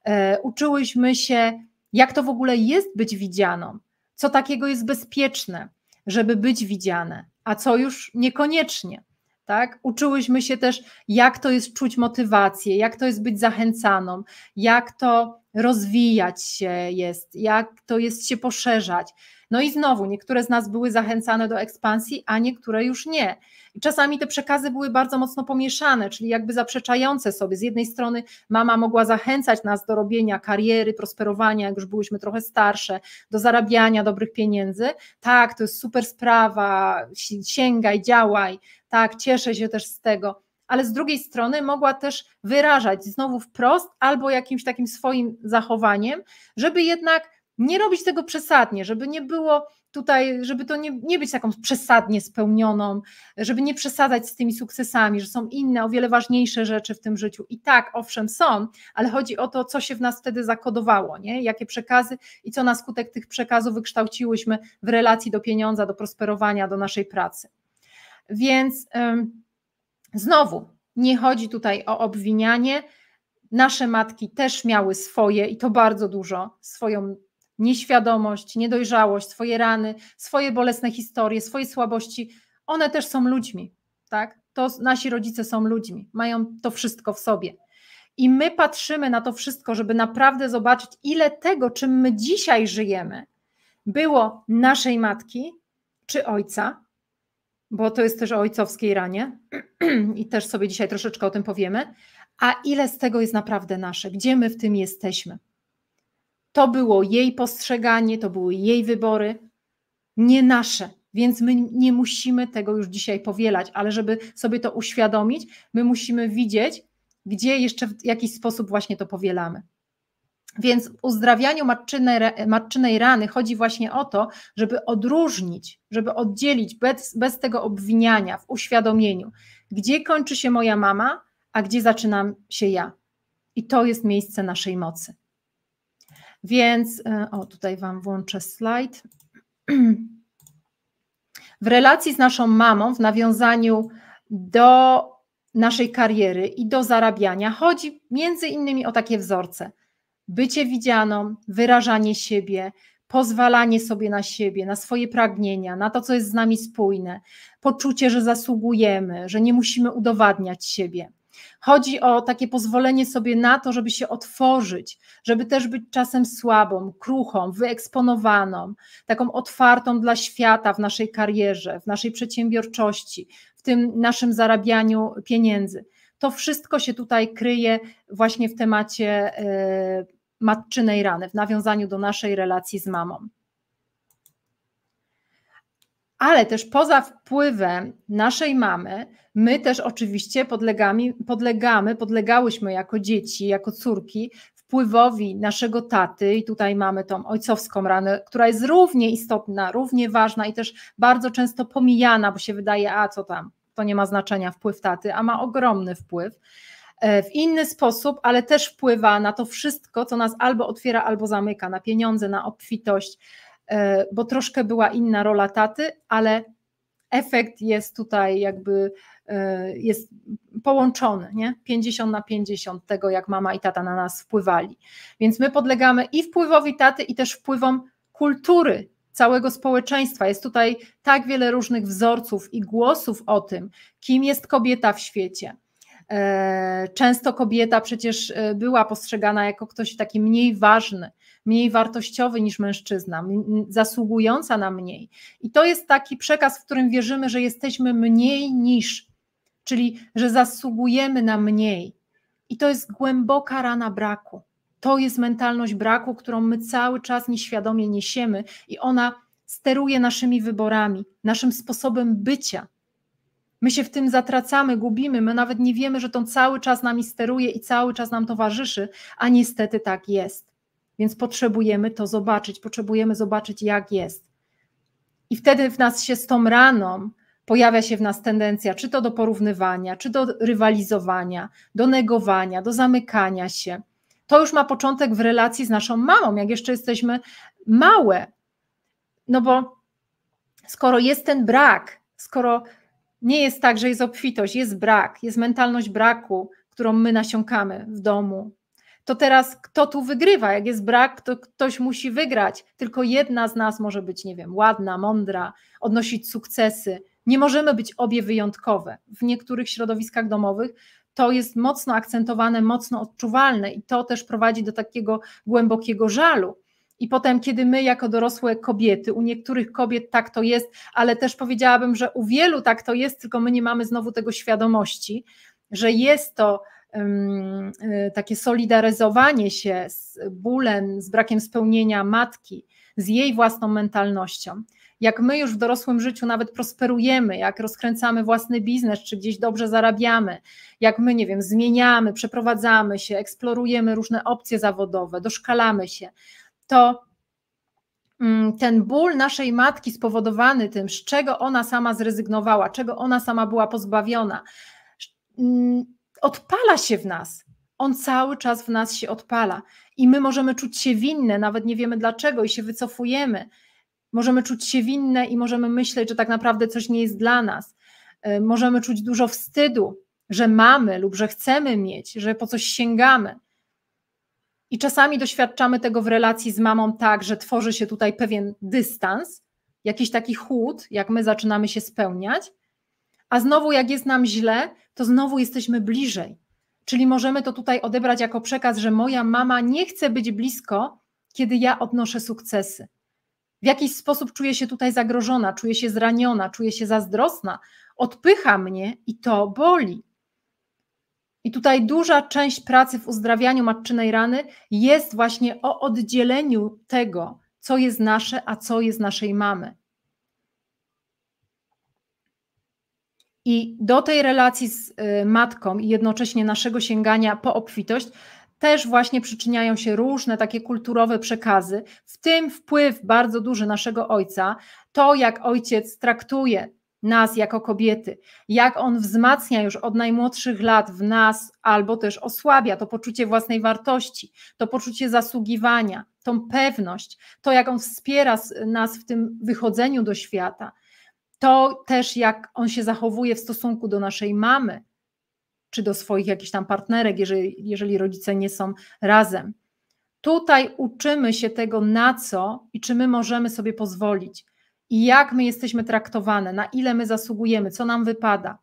E, uczyłyśmy się, jak to w ogóle jest być widzianą, co takiego jest bezpieczne, żeby być widziane, a co już niekoniecznie. Tak? Uczyłyśmy się też, jak to jest czuć motywację, jak to jest być zachęcaną, jak to rozwijać się jest, jak to jest się poszerzać. No i znowu, niektóre z nas były zachęcane do ekspansji, a niektóre już nie. I czasami te przekazy były bardzo mocno pomieszane, czyli jakby zaprzeczające sobie. Z jednej strony mama mogła zachęcać nas do robienia kariery, prosperowania, jak już byłyśmy trochę starsze, do zarabiania dobrych pieniędzy. Tak, to jest super sprawa, sięgaj, działaj, tak, cieszę się też z tego ale z drugiej strony mogła też wyrażać znowu wprost albo jakimś takim swoim zachowaniem, żeby jednak nie robić tego przesadnie, żeby nie było tutaj, żeby to nie, nie być taką przesadnie spełnioną, żeby nie przesadzać z tymi sukcesami, że są inne, o wiele ważniejsze rzeczy w tym życiu. I tak, owszem, są, ale chodzi o to, co się w nas wtedy zakodowało, nie? jakie przekazy i co na skutek tych przekazów wykształciłyśmy w relacji do pieniądza, do prosperowania, do naszej pracy. Więc. Znowu, nie chodzi tutaj o obwinianie. Nasze matki też miały swoje i to bardzo dużo, swoją nieświadomość, niedojrzałość, swoje rany, swoje bolesne historie, swoje słabości. One też są ludźmi, tak? To nasi rodzice są ludźmi, mają to wszystko w sobie. I my patrzymy na to wszystko, żeby naprawdę zobaczyć, ile tego, czym my dzisiaj żyjemy, było naszej matki czy ojca, bo to jest też o ojcowskiej ranie i też sobie dzisiaj troszeczkę o tym powiemy, a ile z tego jest naprawdę nasze, gdzie my w tym jesteśmy. To było jej postrzeganie, to były jej wybory, nie nasze, więc my nie musimy tego już dzisiaj powielać, ale żeby sobie to uświadomić, my musimy widzieć, gdzie jeszcze w jakiś sposób właśnie to powielamy. Więc w uzdrawianiu matczynej, matczynej rany chodzi właśnie o to, żeby odróżnić, żeby oddzielić bez, bez tego obwiniania w uświadomieniu, gdzie kończy się moja mama, a gdzie zaczynam się ja. I to jest miejsce naszej mocy. Więc, e, o tutaj Wam włączę slajd. W relacji z naszą mamą, w nawiązaniu do naszej kariery i do zarabiania, chodzi między innymi o takie wzorce bycie widzianą, wyrażanie siebie, pozwalanie sobie na siebie, na swoje pragnienia, na to, co jest z nami spójne, poczucie, że zasługujemy, że nie musimy udowadniać siebie. Chodzi o takie pozwolenie sobie na to, żeby się otworzyć, żeby też być czasem słabą, kruchą, wyeksponowaną, taką otwartą dla świata w naszej karierze, w naszej przedsiębiorczości, w tym naszym zarabianiu pieniędzy. To wszystko się tutaj kryje właśnie w temacie e, matczynej rany, w nawiązaniu do naszej relacji z mamą. Ale też poza wpływem naszej mamy, my też oczywiście podlegamy, podlegamy, podlegałyśmy jako dzieci, jako córki wpływowi naszego taty, i tutaj mamy tą ojcowską ranę, która jest równie istotna, równie ważna i też bardzo często pomijana, bo się wydaje, a co tam, to nie ma znaczenia wpływ taty, a ma ogromny wpływ. E, w inny sposób, ale też wpływa na to wszystko, co nas albo otwiera, albo zamyka, na pieniądze, na obfitość, e, bo troszkę była inna rola taty, ale efekt jest tutaj jakby e, jest połączony, nie? 50 na 50 tego, jak mama i tata na nas wpływali. Więc my podlegamy i wpływowi taty, i też wpływom kultury całego społeczeństwa. Jest tutaj tak wiele różnych wzorców i głosów o tym, kim jest kobieta w świecie, E, często kobieta przecież e, była postrzegana jako ktoś taki mniej ważny, mniej wartościowy niż mężczyzna, zasługująca na mniej. I to jest taki przekaz, w którym wierzymy, że jesteśmy mniej niż, czyli że zasługujemy na mniej. I to jest głęboka rana braku. To jest mentalność braku, którą my cały czas nieświadomie niesiemy, i ona steruje naszymi wyborami, naszym sposobem bycia My się w tym zatracamy, gubimy, my nawet nie wiemy, że to cały czas nami steruje i cały czas nam towarzyszy, a niestety tak jest. Więc potrzebujemy to zobaczyć, potrzebujemy zobaczyć, jak jest. I wtedy w nas się z tą raną pojawia się w nas tendencja czy to do porównywania, czy do rywalizowania, do negowania, do zamykania się. To już ma początek w relacji z naszą mamą, jak jeszcze jesteśmy małe. No bo skoro jest ten brak, skoro nie jest tak, że jest obfitość, jest brak, jest mentalność braku, którą my nasiąkamy w domu. To teraz kto tu wygrywa? Jak jest brak, to ktoś musi wygrać. Tylko jedna z nas może być, nie wiem, ładna, mądra, odnosić sukcesy. Nie możemy być obie wyjątkowe. W niektórych środowiskach domowych to jest mocno akcentowane, mocno odczuwalne i to też prowadzi do takiego głębokiego żalu i potem, kiedy my jako dorosłe kobiety, u niektórych kobiet tak to jest, ale też powiedziałabym, że u wielu tak to jest, tylko my nie mamy znowu tego świadomości, że jest to um, takie solidaryzowanie się z bólem, z brakiem spełnienia matki, z jej własną mentalnością. Jak my już w dorosłym życiu nawet prosperujemy, jak rozkręcamy własny biznes, czy gdzieś dobrze zarabiamy, jak my, nie wiem, zmieniamy, przeprowadzamy się, eksplorujemy różne opcje zawodowe, doszkalamy się, to mm, ten ból naszej matki spowodowany tym, z czego ona sama zrezygnowała, czego ona sama była pozbawiona, mm, odpala się w nas. On cały czas w nas się odpala i my możemy czuć się winne, nawet nie wiemy dlaczego i się wycofujemy. Możemy czuć się winne i możemy myśleć, że tak naprawdę coś nie jest dla nas. Y, możemy czuć dużo wstydu, że mamy lub że chcemy mieć, że po coś sięgamy. I czasami doświadczamy tego w relacji z mamą tak, że tworzy się tutaj pewien dystans, jakiś taki chłód, jak my zaczynamy się spełniać, a znowu jak jest nam źle, to znowu jesteśmy bliżej. Czyli możemy to tutaj odebrać jako przekaz, że moja mama nie chce być blisko, kiedy ja odnoszę sukcesy. W jakiś sposób czuję się tutaj zagrożona, czuję się zraniona, czuję się zazdrosna, odpycha mnie i to boli. I tutaj duża część pracy w uzdrawianiu matczynej rany jest właśnie o oddzieleniu tego, co jest nasze, a co jest naszej mamy. I do tej relacji z y, matką i jednocześnie naszego sięgania po obfitość też właśnie przyczyniają się różne takie kulturowe przekazy, w tym wpływ bardzo duży naszego ojca, to jak ojciec traktuje nas jako kobiety, jak on wzmacnia już od najmłodszych lat w nas albo też osłabia to poczucie własnej wartości, to poczucie zasługiwania, tą pewność, to jak on wspiera nas w tym wychodzeniu do świata, to też jak on się zachowuje w stosunku do naszej mamy czy do swoich jakichś tam partnerek, jeżeli, jeżeli rodzice nie są razem. Tutaj uczymy się tego, na co i czy my możemy sobie pozwolić i jak my jesteśmy traktowane, na ile my zasługujemy, co nam wypada.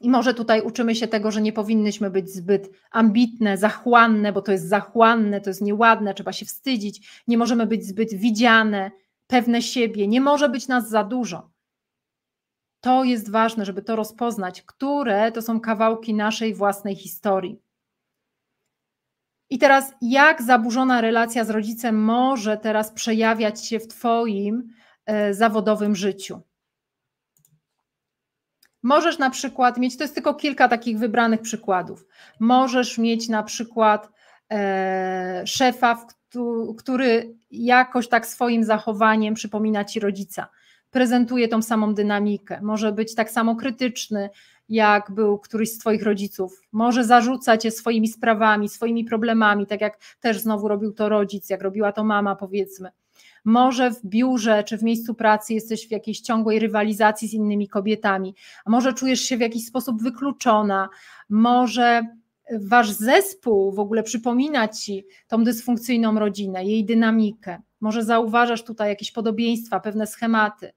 I może tutaj uczymy się tego, że nie powinnyśmy być zbyt ambitne, zachłanne, bo to jest zachłanne, to jest nieładne, trzeba się wstydzić, nie możemy być zbyt widziane, pewne siebie, nie może być nas za dużo. To jest ważne, żeby to rozpoznać, które to są kawałki naszej własnej historii. I teraz, jak zaburzona relacja z rodzicem może teraz przejawiać się w Twoim e, zawodowym życiu? Możesz na przykład mieć, to jest tylko kilka takich wybranych przykładów. Możesz mieć na przykład e, szefa, który jakoś tak swoim zachowaniem przypomina ci rodzica prezentuje tą samą dynamikę, może być tak samo krytyczny, jak był któryś z Twoich rodziców. Może zarzuca Cię swoimi sprawami, swoimi problemami, tak jak też znowu robił to rodzic, jak robiła to mama, powiedzmy. Może w biurze czy w miejscu pracy jesteś w jakiejś ciągłej rywalizacji z innymi kobietami, a może czujesz się w jakiś sposób wykluczona, może wasz zespół w ogóle przypomina ci tą dysfunkcyjną rodzinę, jej dynamikę. Może zauważasz tutaj jakieś podobieństwa, pewne schematy.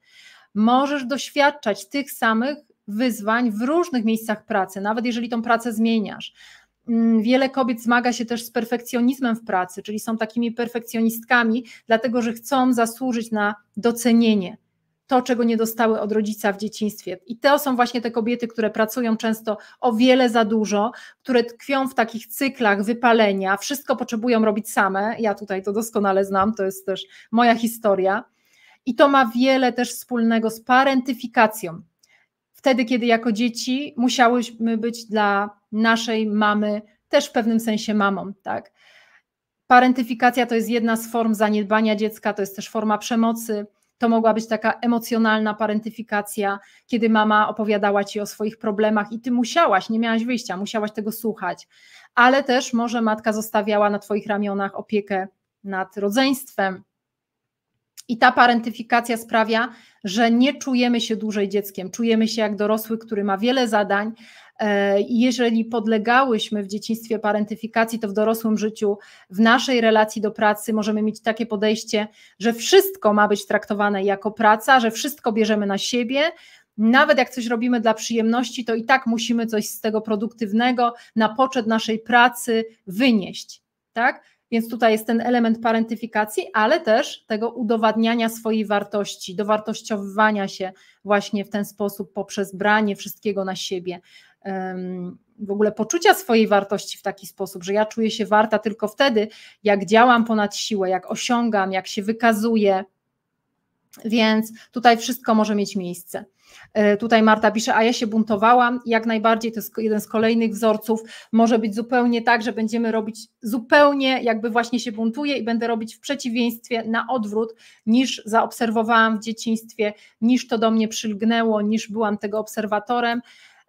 Możesz doświadczać tych samych wyzwań w różnych miejscach pracy, nawet jeżeli tą pracę zmieniasz. Mm, wiele kobiet zmaga się też z perfekcjonizmem w pracy, czyli są takimi perfekcjonistkami, dlatego że chcą zasłużyć na docenienie to, czego nie dostały od rodzica w dzieciństwie. I to są właśnie te kobiety, które pracują często o wiele za dużo, które tkwią w takich cyklach wypalenia, wszystko potrzebują robić same. Ja tutaj to doskonale znam, to jest też moja historia. I to ma wiele też wspólnego z parentyfikacją, wtedy, kiedy jako dzieci musiałyśmy być dla naszej mamy też w pewnym sensie mamą, tak? Parentyfikacja to jest jedna z form zaniedbania dziecka, to jest też forma przemocy. To mogła być taka emocjonalna parentyfikacja, kiedy mama opowiadała ci o swoich problemach i ty musiałaś, nie miałaś wyjścia, musiałaś tego słuchać. Ale też może matka zostawiała na twoich ramionach opiekę nad rodzeństwem, i ta parentyfikacja sprawia, że nie czujemy się dłużej dzieckiem, czujemy się jak dorosły, który ma wiele zadań. E, jeżeli podlegałyśmy w dzieciństwie parentyfikacji, to w dorosłym życiu, w naszej relacji do pracy możemy mieć takie podejście, że wszystko ma być traktowane jako praca, że wszystko bierzemy na siebie, nawet jak coś robimy dla przyjemności, to i tak musimy coś z tego produktywnego na poczet naszej pracy wynieść. Tak? Więc tutaj jest ten element parentyfikacji, ale też tego udowadniania swojej wartości, dowartościowywania się właśnie w ten sposób poprzez branie wszystkiego na siebie. W ogóle poczucia swojej wartości w taki sposób, że ja czuję się warta tylko wtedy, jak działam ponad siłę, jak osiągam, jak się wykazuję, więc tutaj wszystko może mieć miejsce. E, tutaj Marta pisze, a ja się buntowałam. Jak najbardziej to jest jeden z kolejnych wzorców. Może być zupełnie tak, że będziemy robić zupełnie, jakby właśnie się buntuję i będę robić w przeciwieństwie na odwrót, niż zaobserwowałam w dzieciństwie, niż to do mnie przylgnęło, niż byłam tego obserwatorem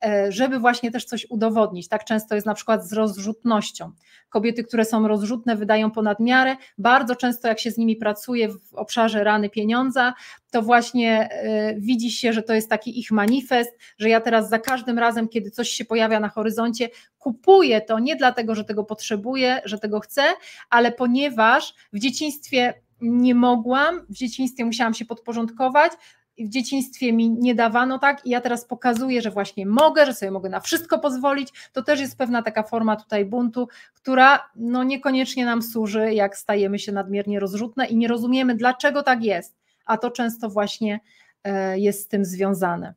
e, żeby właśnie też coś udowodnić. Tak często jest na przykład z rozrzutnością, Kobiety, które są rozrzutne, wydają ponad miarę. Bardzo często, jak się z nimi pracuje w obszarze rany pieniądza, to właśnie e, widzi się, że to jest taki ich manifest, że ja teraz za każdym razem, kiedy coś się pojawia na horyzoncie, kupuję to nie dlatego, że tego potrzebuję, że tego chcę, ale ponieważ w dzieciństwie nie mogłam, w dzieciństwie musiałam się podporządkować, w dzieciństwie mi nie dawano, tak? I ja teraz pokazuję, że właśnie mogę, że sobie mogę na wszystko pozwolić. To też jest pewna taka forma tutaj buntu, która no niekoniecznie nam służy, jak stajemy się nadmiernie rozrzutne i nie rozumiemy, dlaczego tak jest. A to często właśnie e, jest z tym związane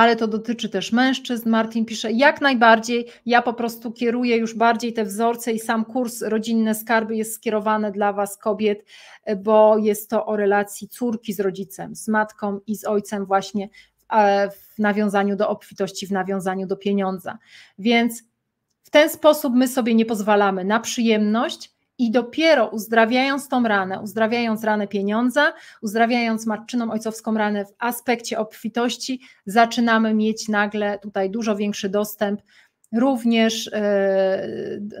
ale to dotyczy też mężczyzn. Martin pisze, jak najbardziej, ja po prostu kieruję już bardziej te wzorce i sam kurs Rodzinne Skarby jest skierowany dla Was, kobiet, bo jest to o relacji córki z rodzicem, z matką i z ojcem, właśnie e, w nawiązaniu do obfitości, w nawiązaniu do pieniądza. Więc w ten sposób my sobie nie pozwalamy na przyjemność, i dopiero uzdrawiając tą ranę, uzdrawiając ranę pieniądza, uzdrawiając matczyną ojcowską ranę w aspekcie obfitości, zaczynamy mieć nagle tutaj dużo większy dostęp również e,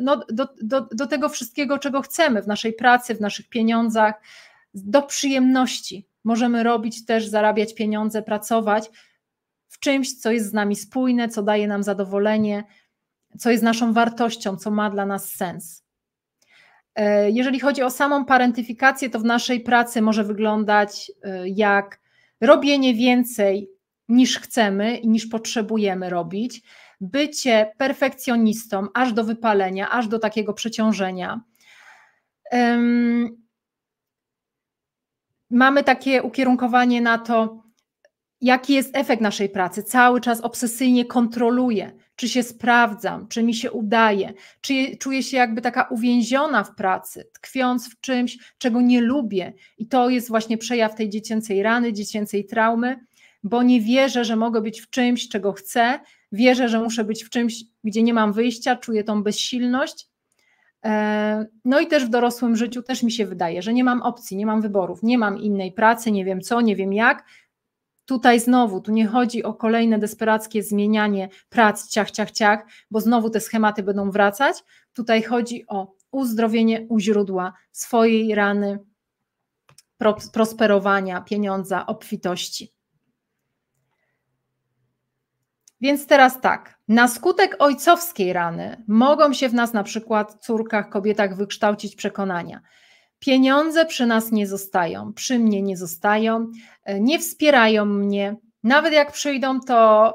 no, do, do, do tego wszystkiego, czego chcemy w naszej pracy, w naszych pieniądzach, do przyjemności. Możemy robić też, zarabiać pieniądze, pracować w czymś, co jest z nami spójne, co daje nam zadowolenie, co jest naszą wartością, co ma dla nas sens. E, jeżeli chodzi o samą parentyfikację, to w naszej pracy może wyglądać e, jak robienie więcej niż chcemy i niż potrzebujemy robić, bycie perfekcjonistą aż do wypalenia, aż do takiego przeciążenia. mamy takie ukierunkowanie na to, jaki jest efekt naszej pracy. Cały czas obsesyjnie kontroluję, czy się sprawdzam, czy mi się udaje, czy czuję się jakby taka uwięziona w pracy, tkwiąc w czymś, czego nie lubię. I to jest właśnie przejaw tej dziecięcej rany, dziecięcej traumy, bo nie wierzę, że mogę być w czymś, czego chcę, wierzę, że muszę być w czymś, gdzie nie mam wyjścia, czuję tą bezsilność. E, no i też w dorosłym życiu też mi się wydaje, że nie mam opcji, nie mam wyborów, nie mam innej pracy, nie wiem co, nie wiem jak, Tutaj znowu, tu nie chodzi o kolejne desperackie zmienianie prac, ciach, ciach, ciach, bo znowu te schematy będą wracać. Tutaj chodzi o uzdrowienie u źródła swojej rany, prosperowania, pieniądza, obfitości. Więc teraz tak, na skutek ojcowskiej rany mogą się w nas na przykład córkach, kobietach wykształcić przekonania, Pieniądze przy nas nie zostają, przy mnie nie zostają, e, nie wspierają mnie. Nawet jak przyjdą, to,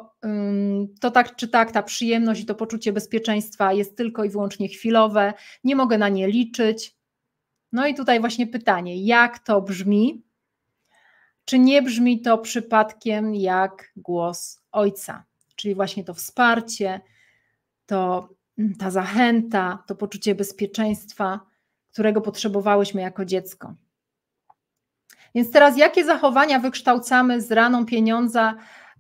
to tak czy tak ta przyjemność i to poczucie bezpieczeństwa jest tylko i wyłącznie chwilowe, nie mogę na nie liczyć. No i tutaj właśnie pytanie, jak to brzmi? Czy nie brzmi to przypadkiem jak głos ojca? Czyli właśnie to wsparcie, to mm, ta zachęta, to poczucie bezpieczeństwa którego potrzebowałyśmy jako dziecko. Więc teraz, jakie zachowania wykształcamy z raną pieniądza,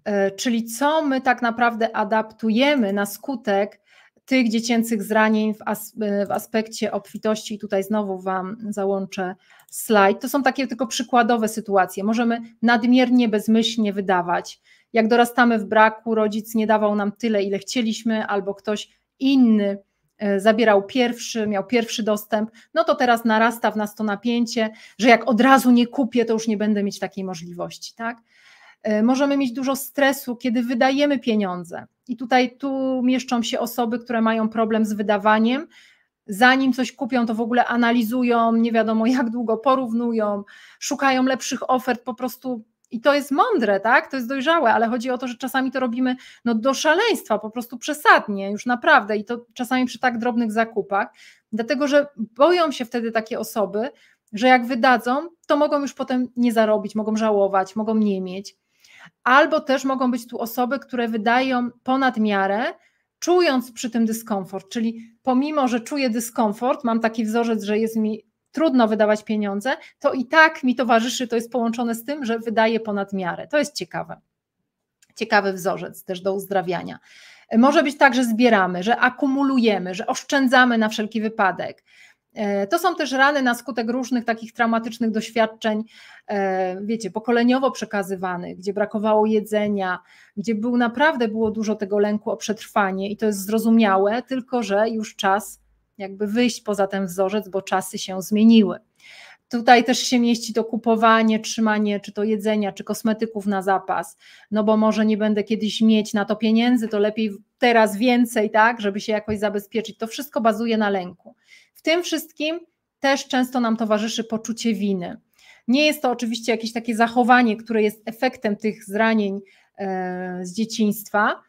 e, czyli co my tak naprawdę adaptujemy na skutek tych dziecięcych zranień w, as e, w aspekcie obfitości? tutaj znowu Wam załączę slajd. To są takie tylko przykładowe sytuacje. Możemy nadmiernie, bezmyślnie wydawać. Jak dorastamy w braku, rodzic nie dawał nam tyle, ile chcieliśmy, albo ktoś inny E, zabierał pierwszy, miał pierwszy dostęp, no to teraz narasta w nas to napięcie, że jak od razu nie kupię, to już nie będę mieć takiej możliwości, tak? E, możemy mieć dużo stresu, kiedy wydajemy pieniądze. I tutaj tu mieszczą się osoby, które mają problem z wydawaniem. Zanim coś kupią, to w ogóle analizują, nie wiadomo jak długo porównują, szukają lepszych ofert, po prostu i to jest mądre, tak? To jest dojrzałe, ale chodzi o to, że czasami to robimy no, do szaleństwa, po prostu przesadnie, już naprawdę. I to czasami przy tak drobnych zakupach, dlatego że boją się wtedy takie osoby, że jak wydadzą, to mogą już potem nie zarobić, mogą żałować, mogą nie mieć. Albo też mogą być tu osoby, które wydają ponad miarę, czując przy tym dyskomfort, czyli pomimo, że czuję dyskomfort, mam taki wzorzec, że jest mi trudno wydawać pieniądze, to i tak mi towarzyszy, to jest połączone z tym, że wydaję ponad miarę. To jest ciekawe. Ciekawy wzorzec też do uzdrawiania. Może być tak, że zbieramy, że akumulujemy, że oszczędzamy na wszelki wypadek. E, to są też rany na skutek różnych takich traumatycznych doświadczeń, e, wiecie, pokoleniowo przekazywanych, gdzie brakowało jedzenia, gdzie był naprawdę było dużo tego lęku o przetrwanie i to jest zrozumiałe, tylko że już czas jakby wyjść poza ten wzorzec, bo czasy się zmieniły. Tutaj też się mieści to kupowanie, trzymanie czy to jedzenia, czy kosmetyków na zapas, no bo może nie będę kiedyś mieć na to pieniędzy, to lepiej teraz więcej, tak, żeby się jakoś zabezpieczyć. To wszystko bazuje na lęku. W tym wszystkim też często nam towarzyszy poczucie winy. Nie jest to oczywiście jakieś takie zachowanie, które jest efektem tych zranień e, z dzieciństwa,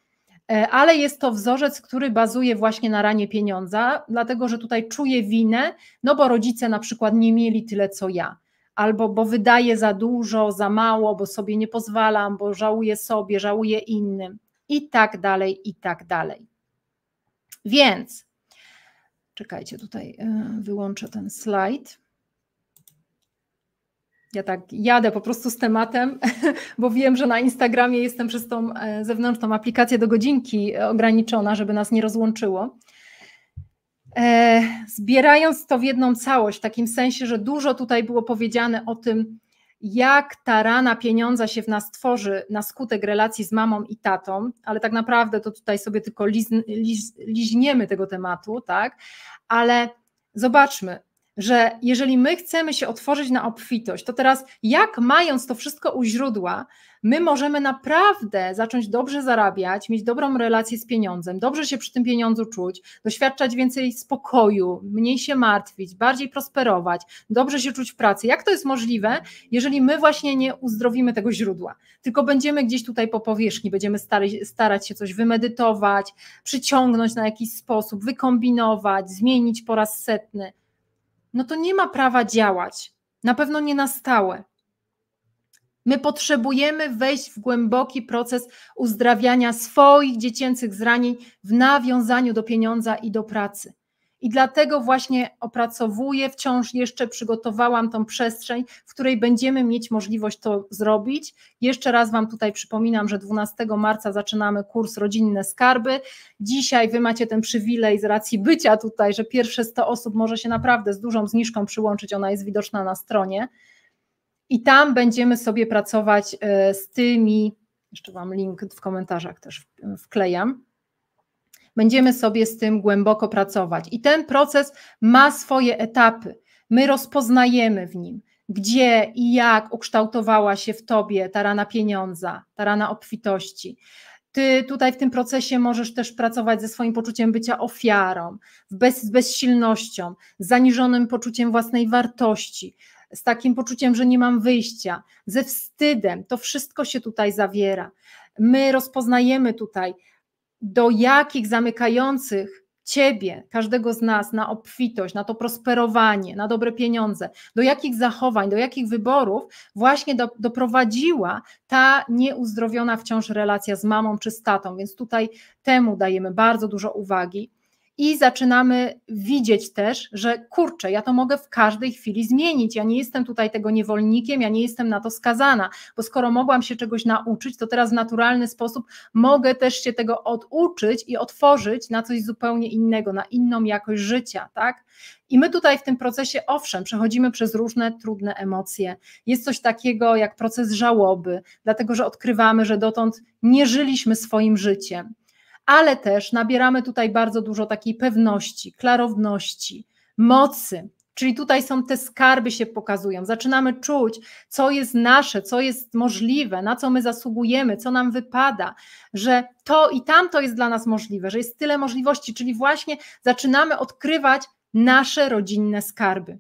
E, ale jest to wzorzec, który bazuje właśnie na ranie pieniądza, dlatego że tutaj czuję winę, no bo rodzice na przykład nie mieli tyle co ja, albo bo wydaję za dużo, za mało, bo sobie nie pozwalam, bo żałuję sobie, żałuję innym i tak dalej, i tak dalej. Więc czekajcie, tutaj e, wyłączę ten slajd ja tak jadę po prostu z tematem, bo wiem, że na Instagramie jestem przez tą e, zewnętrzną aplikację do godzinki e, ograniczona, żeby nas nie rozłączyło. E, zbierając to w jedną całość, w takim sensie, że dużo tutaj było powiedziane o tym, jak ta rana pieniądza się w nas tworzy na skutek relacji z mamą i tatą, ale tak naprawdę to tutaj sobie tylko liźniemy tego tematu, tak? Ale zobaczmy, że jeżeli my chcemy się otworzyć na obfitość, to teraz jak mając to wszystko u źródła, my możemy naprawdę zacząć dobrze zarabiać, mieć dobrą relację z pieniądzem, dobrze się przy tym pieniądzu czuć, doświadczać więcej spokoju, mniej się martwić, bardziej prosperować, dobrze się czuć w pracy. Jak to jest możliwe, jeżeli my właśnie nie uzdrowimy tego źródła, tylko będziemy gdzieś tutaj po powierzchni, będziemy starać się coś wymedytować, przyciągnąć na jakiś sposób, wykombinować, zmienić po raz setny no to nie ma prawa działać. Na pewno nie na stałe. My potrzebujemy wejść w głęboki proces uzdrawiania swoich dziecięcych zranień w nawiązaniu do pieniądza i do pracy. I dlatego właśnie opracowuję, wciąż jeszcze przygotowałam tą przestrzeń, w której będziemy mieć możliwość to zrobić. Jeszcze raz Wam tutaj przypominam, że 12 marca zaczynamy kurs Rodzinne Skarby. Dzisiaj Wy macie ten przywilej z racji bycia tutaj, że pierwsze 100 osób może się naprawdę z dużą zniżką przyłączyć, ona jest widoczna na stronie. I tam będziemy sobie pracować e, z tymi, jeszcze Wam link w komentarzach też wklejam będziemy sobie z tym głęboko pracować. I ten proces ma swoje etapy. My rozpoznajemy w nim, gdzie i jak ukształtowała się w tobie ta rana pieniądza, ta rana obfitości. Ty tutaj w tym procesie możesz też pracować ze swoim poczuciem bycia ofiarą, bez, z bezsilnością, z zaniżonym poczuciem własnej wartości, z takim poczuciem, że nie mam wyjścia, ze wstydem. To wszystko się tutaj zawiera. My rozpoznajemy tutaj do jakich zamykających Ciebie, każdego z nas na obfitość, na to prosperowanie, na dobre pieniądze, do jakich zachowań, do jakich wyborów właśnie do, doprowadziła ta nieuzdrowiona wciąż relacja z mamą czy z tatą. Więc tutaj temu dajemy bardzo dużo uwagi i zaczynamy widzieć też, że kurczę, ja to mogę w każdej chwili zmienić. Ja nie jestem tutaj tego niewolnikiem, ja nie jestem na to skazana, bo skoro mogłam się czegoś nauczyć, to teraz w naturalny sposób mogę też się tego oduczyć i otworzyć na coś zupełnie innego, na inną jakość życia, tak? I my tutaj w tym procesie, owszem, przechodzimy przez różne trudne emocje. Jest coś takiego jak proces żałoby, dlatego że odkrywamy, że dotąd nie żyliśmy swoim życiem ale też nabieramy tutaj bardzo dużo takiej pewności, klarowności, mocy. Czyli tutaj są te skarby się pokazują. Zaczynamy czuć, co jest nasze, co jest możliwe, na co my zasługujemy, co nam wypada, że to i tamto jest dla nas możliwe, że jest tyle możliwości, czyli właśnie zaczynamy odkrywać nasze rodzinne skarby.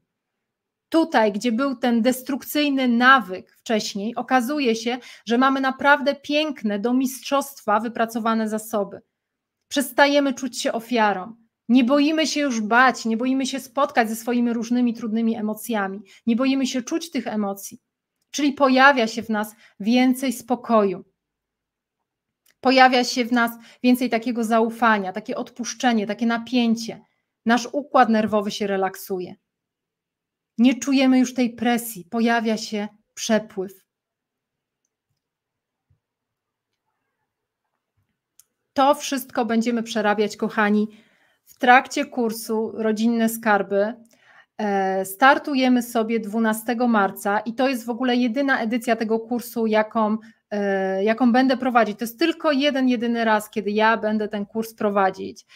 Tutaj, gdzie był ten destrukcyjny nawyk wcześniej, okazuje się, że mamy naprawdę piękne do mistrzostwa wypracowane zasoby. Przestajemy czuć się ofiarą. Nie boimy się już bać, nie boimy się spotkać ze swoimi różnymi trudnymi emocjami, nie boimy się czuć tych emocji. Czyli pojawia się w nas więcej spokoju, pojawia się w nas więcej takiego zaufania, takie odpuszczenie, takie napięcie. Nasz układ nerwowy się relaksuje. Nie czujemy już tej presji, pojawia się przepływ. To wszystko będziemy przerabiać, kochani, w trakcie kursu Rodzinne Skarby. E, startujemy sobie 12 marca i to jest w ogóle jedyna edycja tego kursu, jaką, e, jaką będę prowadzić. To jest tylko jeden, jedyny raz, kiedy ja będę ten kurs prowadzić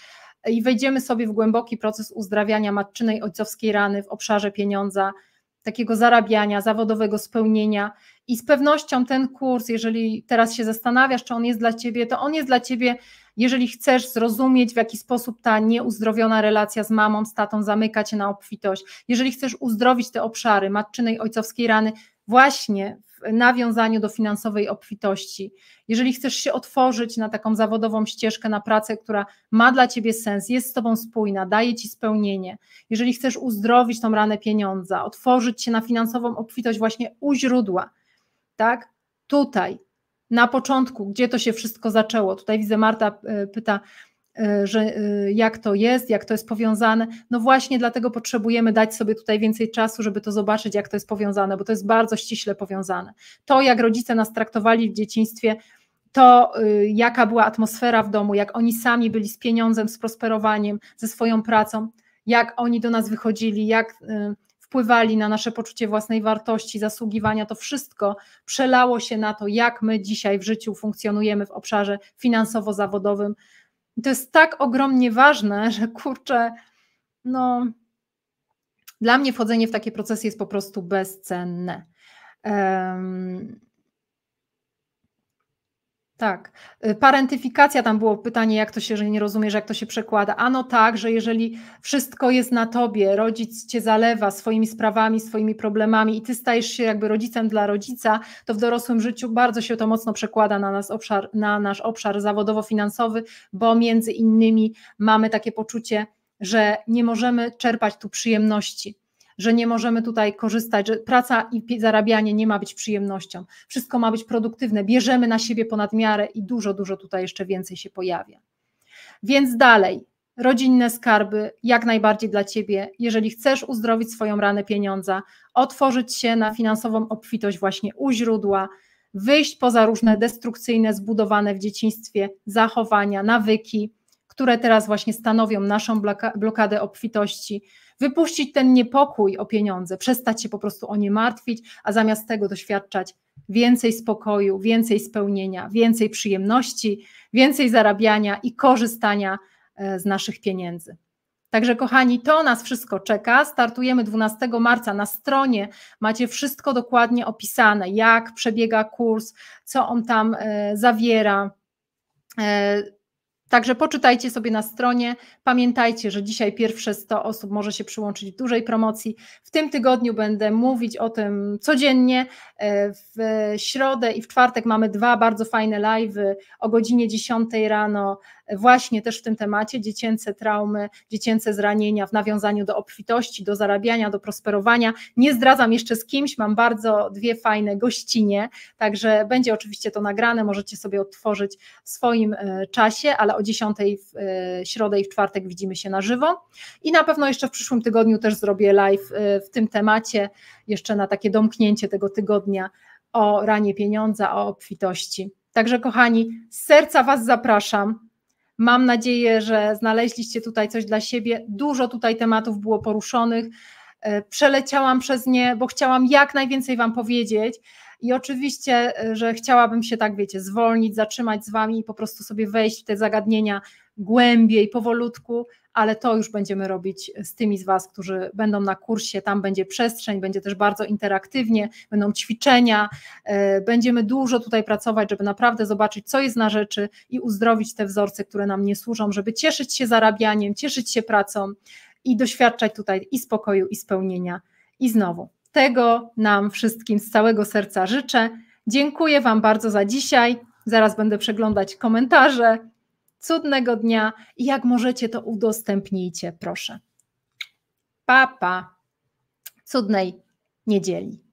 i wejdziemy sobie w głęboki proces uzdrawiania matczynej ojcowskiej rany w obszarze pieniądza takiego zarabiania, zawodowego spełnienia. I z pewnością ten kurs, jeżeli teraz się zastanawiasz, czy on jest dla ciebie, to on jest dla ciebie, jeżeli chcesz zrozumieć, w jaki sposób ta nieuzdrowiona relacja z mamą, z tatą zamyka cię na obfitość. Jeżeli chcesz uzdrowić te obszary matczynej, ojcowskiej rany, właśnie w nawiązaniu do finansowej obfitości. Jeżeli chcesz się otworzyć na taką zawodową ścieżkę, na pracę, która ma dla ciebie sens, jest z tobą spójna, daje ci spełnienie, jeżeli chcesz uzdrowić tą ranę pieniądza, otworzyć się na finansową obfitość właśnie u źródła, tak? Tutaj, na początku, gdzie to się wszystko zaczęło. Tutaj widzę, Marta y, pyta, E, że e, jak to jest, jak to jest powiązane. No właśnie dlatego potrzebujemy dać sobie tutaj więcej czasu, żeby to zobaczyć, jak to jest powiązane, bo to jest bardzo ściśle powiązane. To, jak rodzice nas traktowali w dzieciństwie, to y, jaka była atmosfera w domu, jak oni sami byli z pieniądzem, z prosperowaniem, ze swoją pracą, jak oni do nas wychodzili, jak y, wpływali na nasze poczucie własnej wartości, zasługiwania, to wszystko przelało się na to, jak my dzisiaj w życiu funkcjonujemy w obszarze finansowo-zawodowym, i to jest tak ogromnie ważne, że kurczę, no. Dla mnie wchodzenie w takie procesy jest po prostu bezcenne. Um, tak. Y, parentyfikacja, tam było pytanie, jak to się, że nie rozumiesz, jak to się przekłada. Ano tak, że jeżeli wszystko jest na tobie, rodzic cię zalewa swoimi sprawami, swoimi problemami i ty stajesz się jakby rodzicem dla rodzica, to w dorosłym życiu bardzo się to mocno przekłada na, nas obszar, na nasz obszar zawodowo-finansowy, bo między innymi mamy takie poczucie, że nie możemy czerpać tu przyjemności że nie możemy tutaj korzystać, że praca i zarabianie nie ma być przyjemnością. Wszystko ma być produktywne, bierzemy na siebie ponad miarę i dużo, dużo tutaj jeszcze więcej się pojawia. Więc dalej, rodzinne skarby jak najbardziej dla Ciebie, jeżeli chcesz uzdrowić swoją ranę pieniądza, otworzyć się na finansową obfitość właśnie u źródła, wyjść poza różne destrukcyjne, zbudowane w dzieciństwie zachowania, nawyki, które teraz właśnie stanowią naszą blokadę obfitości, wypuścić ten niepokój o pieniądze, przestać się po prostu o nie martwić, a zamiast tego doświadczać więcej spokoju, więcej spełnienia, więcej przyjemności, więcej zarabiania i korzystania e, z naszych pieniędzy. Także kochani, to nas wszystko czeka. Startujemy 12 marca. Na stronie macie wszystko dokładnie opisane, jak przebiega kurs, co on tam e, zawiera e, Także poczytajcie sobie na stronie. Pamiętajcie, że dzisiaj pierwsze 100 osób może się przyłączyć w dużej promocji. W tym tygodniu będę mówić o tym codziennie. E, w środę i w czwartek mamy dwa bardzo fajne live o godzinie 10 rano właśnie też w tym temacie dziecięce traumy, dziecięce zranienia w nawiązaniu do obfitości, do zarabiania, do prosperowania. Nie zdradzam jeszcze z kimś, mam bardzo dwie fajne gościnie, także będzie oczywiście to nagrane, możecie sobie odtworzyć w swoim e, czasie, ale o 10 w e, środę i w czwartek widzimy się na żywo i na pewno jeszcze w przyszłym tygodniu też zrobię live e, w tym temacie, jeszcze na takie domknięcie tego tygodnia o ranie pieniądza, o obfitości. Także kochani, z serca Was zapraszam Mam nadzieję, że znaleźliście tutaj coś dla siebie. Dużo tutaj tematów było poruszonych. E, przeleciałam przez nie, bo chciałam jak najwięcej Wam powiedzieć. I oczywiście, e, że chciałabym się tak, wiecie, zwolnić, zatrzymać z Wami i po prostu sobie wejść w te zagadnienia głębiej, powolutku, ale to już będziemy robić z tymi z Was, którzy będą na kursie. Tam będzie przestrzeń, będzie też bardzo interaktywnie, będą ćwiczenia. E, będziemy dużo tutaj pracować, żeby naprawdę zobaczyć, co jest na rzeczy i uzdrowić te wzorce, które nam nie służą, żeby cieszyć się zarabianiem, cieszyć się pracą i doświadczać tutaj i spokoju, i spełnienia. I znowu, tego nam wszystkim z całego serca życzę. Dziękuję Wam bardzo za dzisiaj. Zaraz będę przeglądać komentarze cudnego dnia i jak możecie, to udostępnijcie, proszę. Papa, pa. cudnej niedzieli.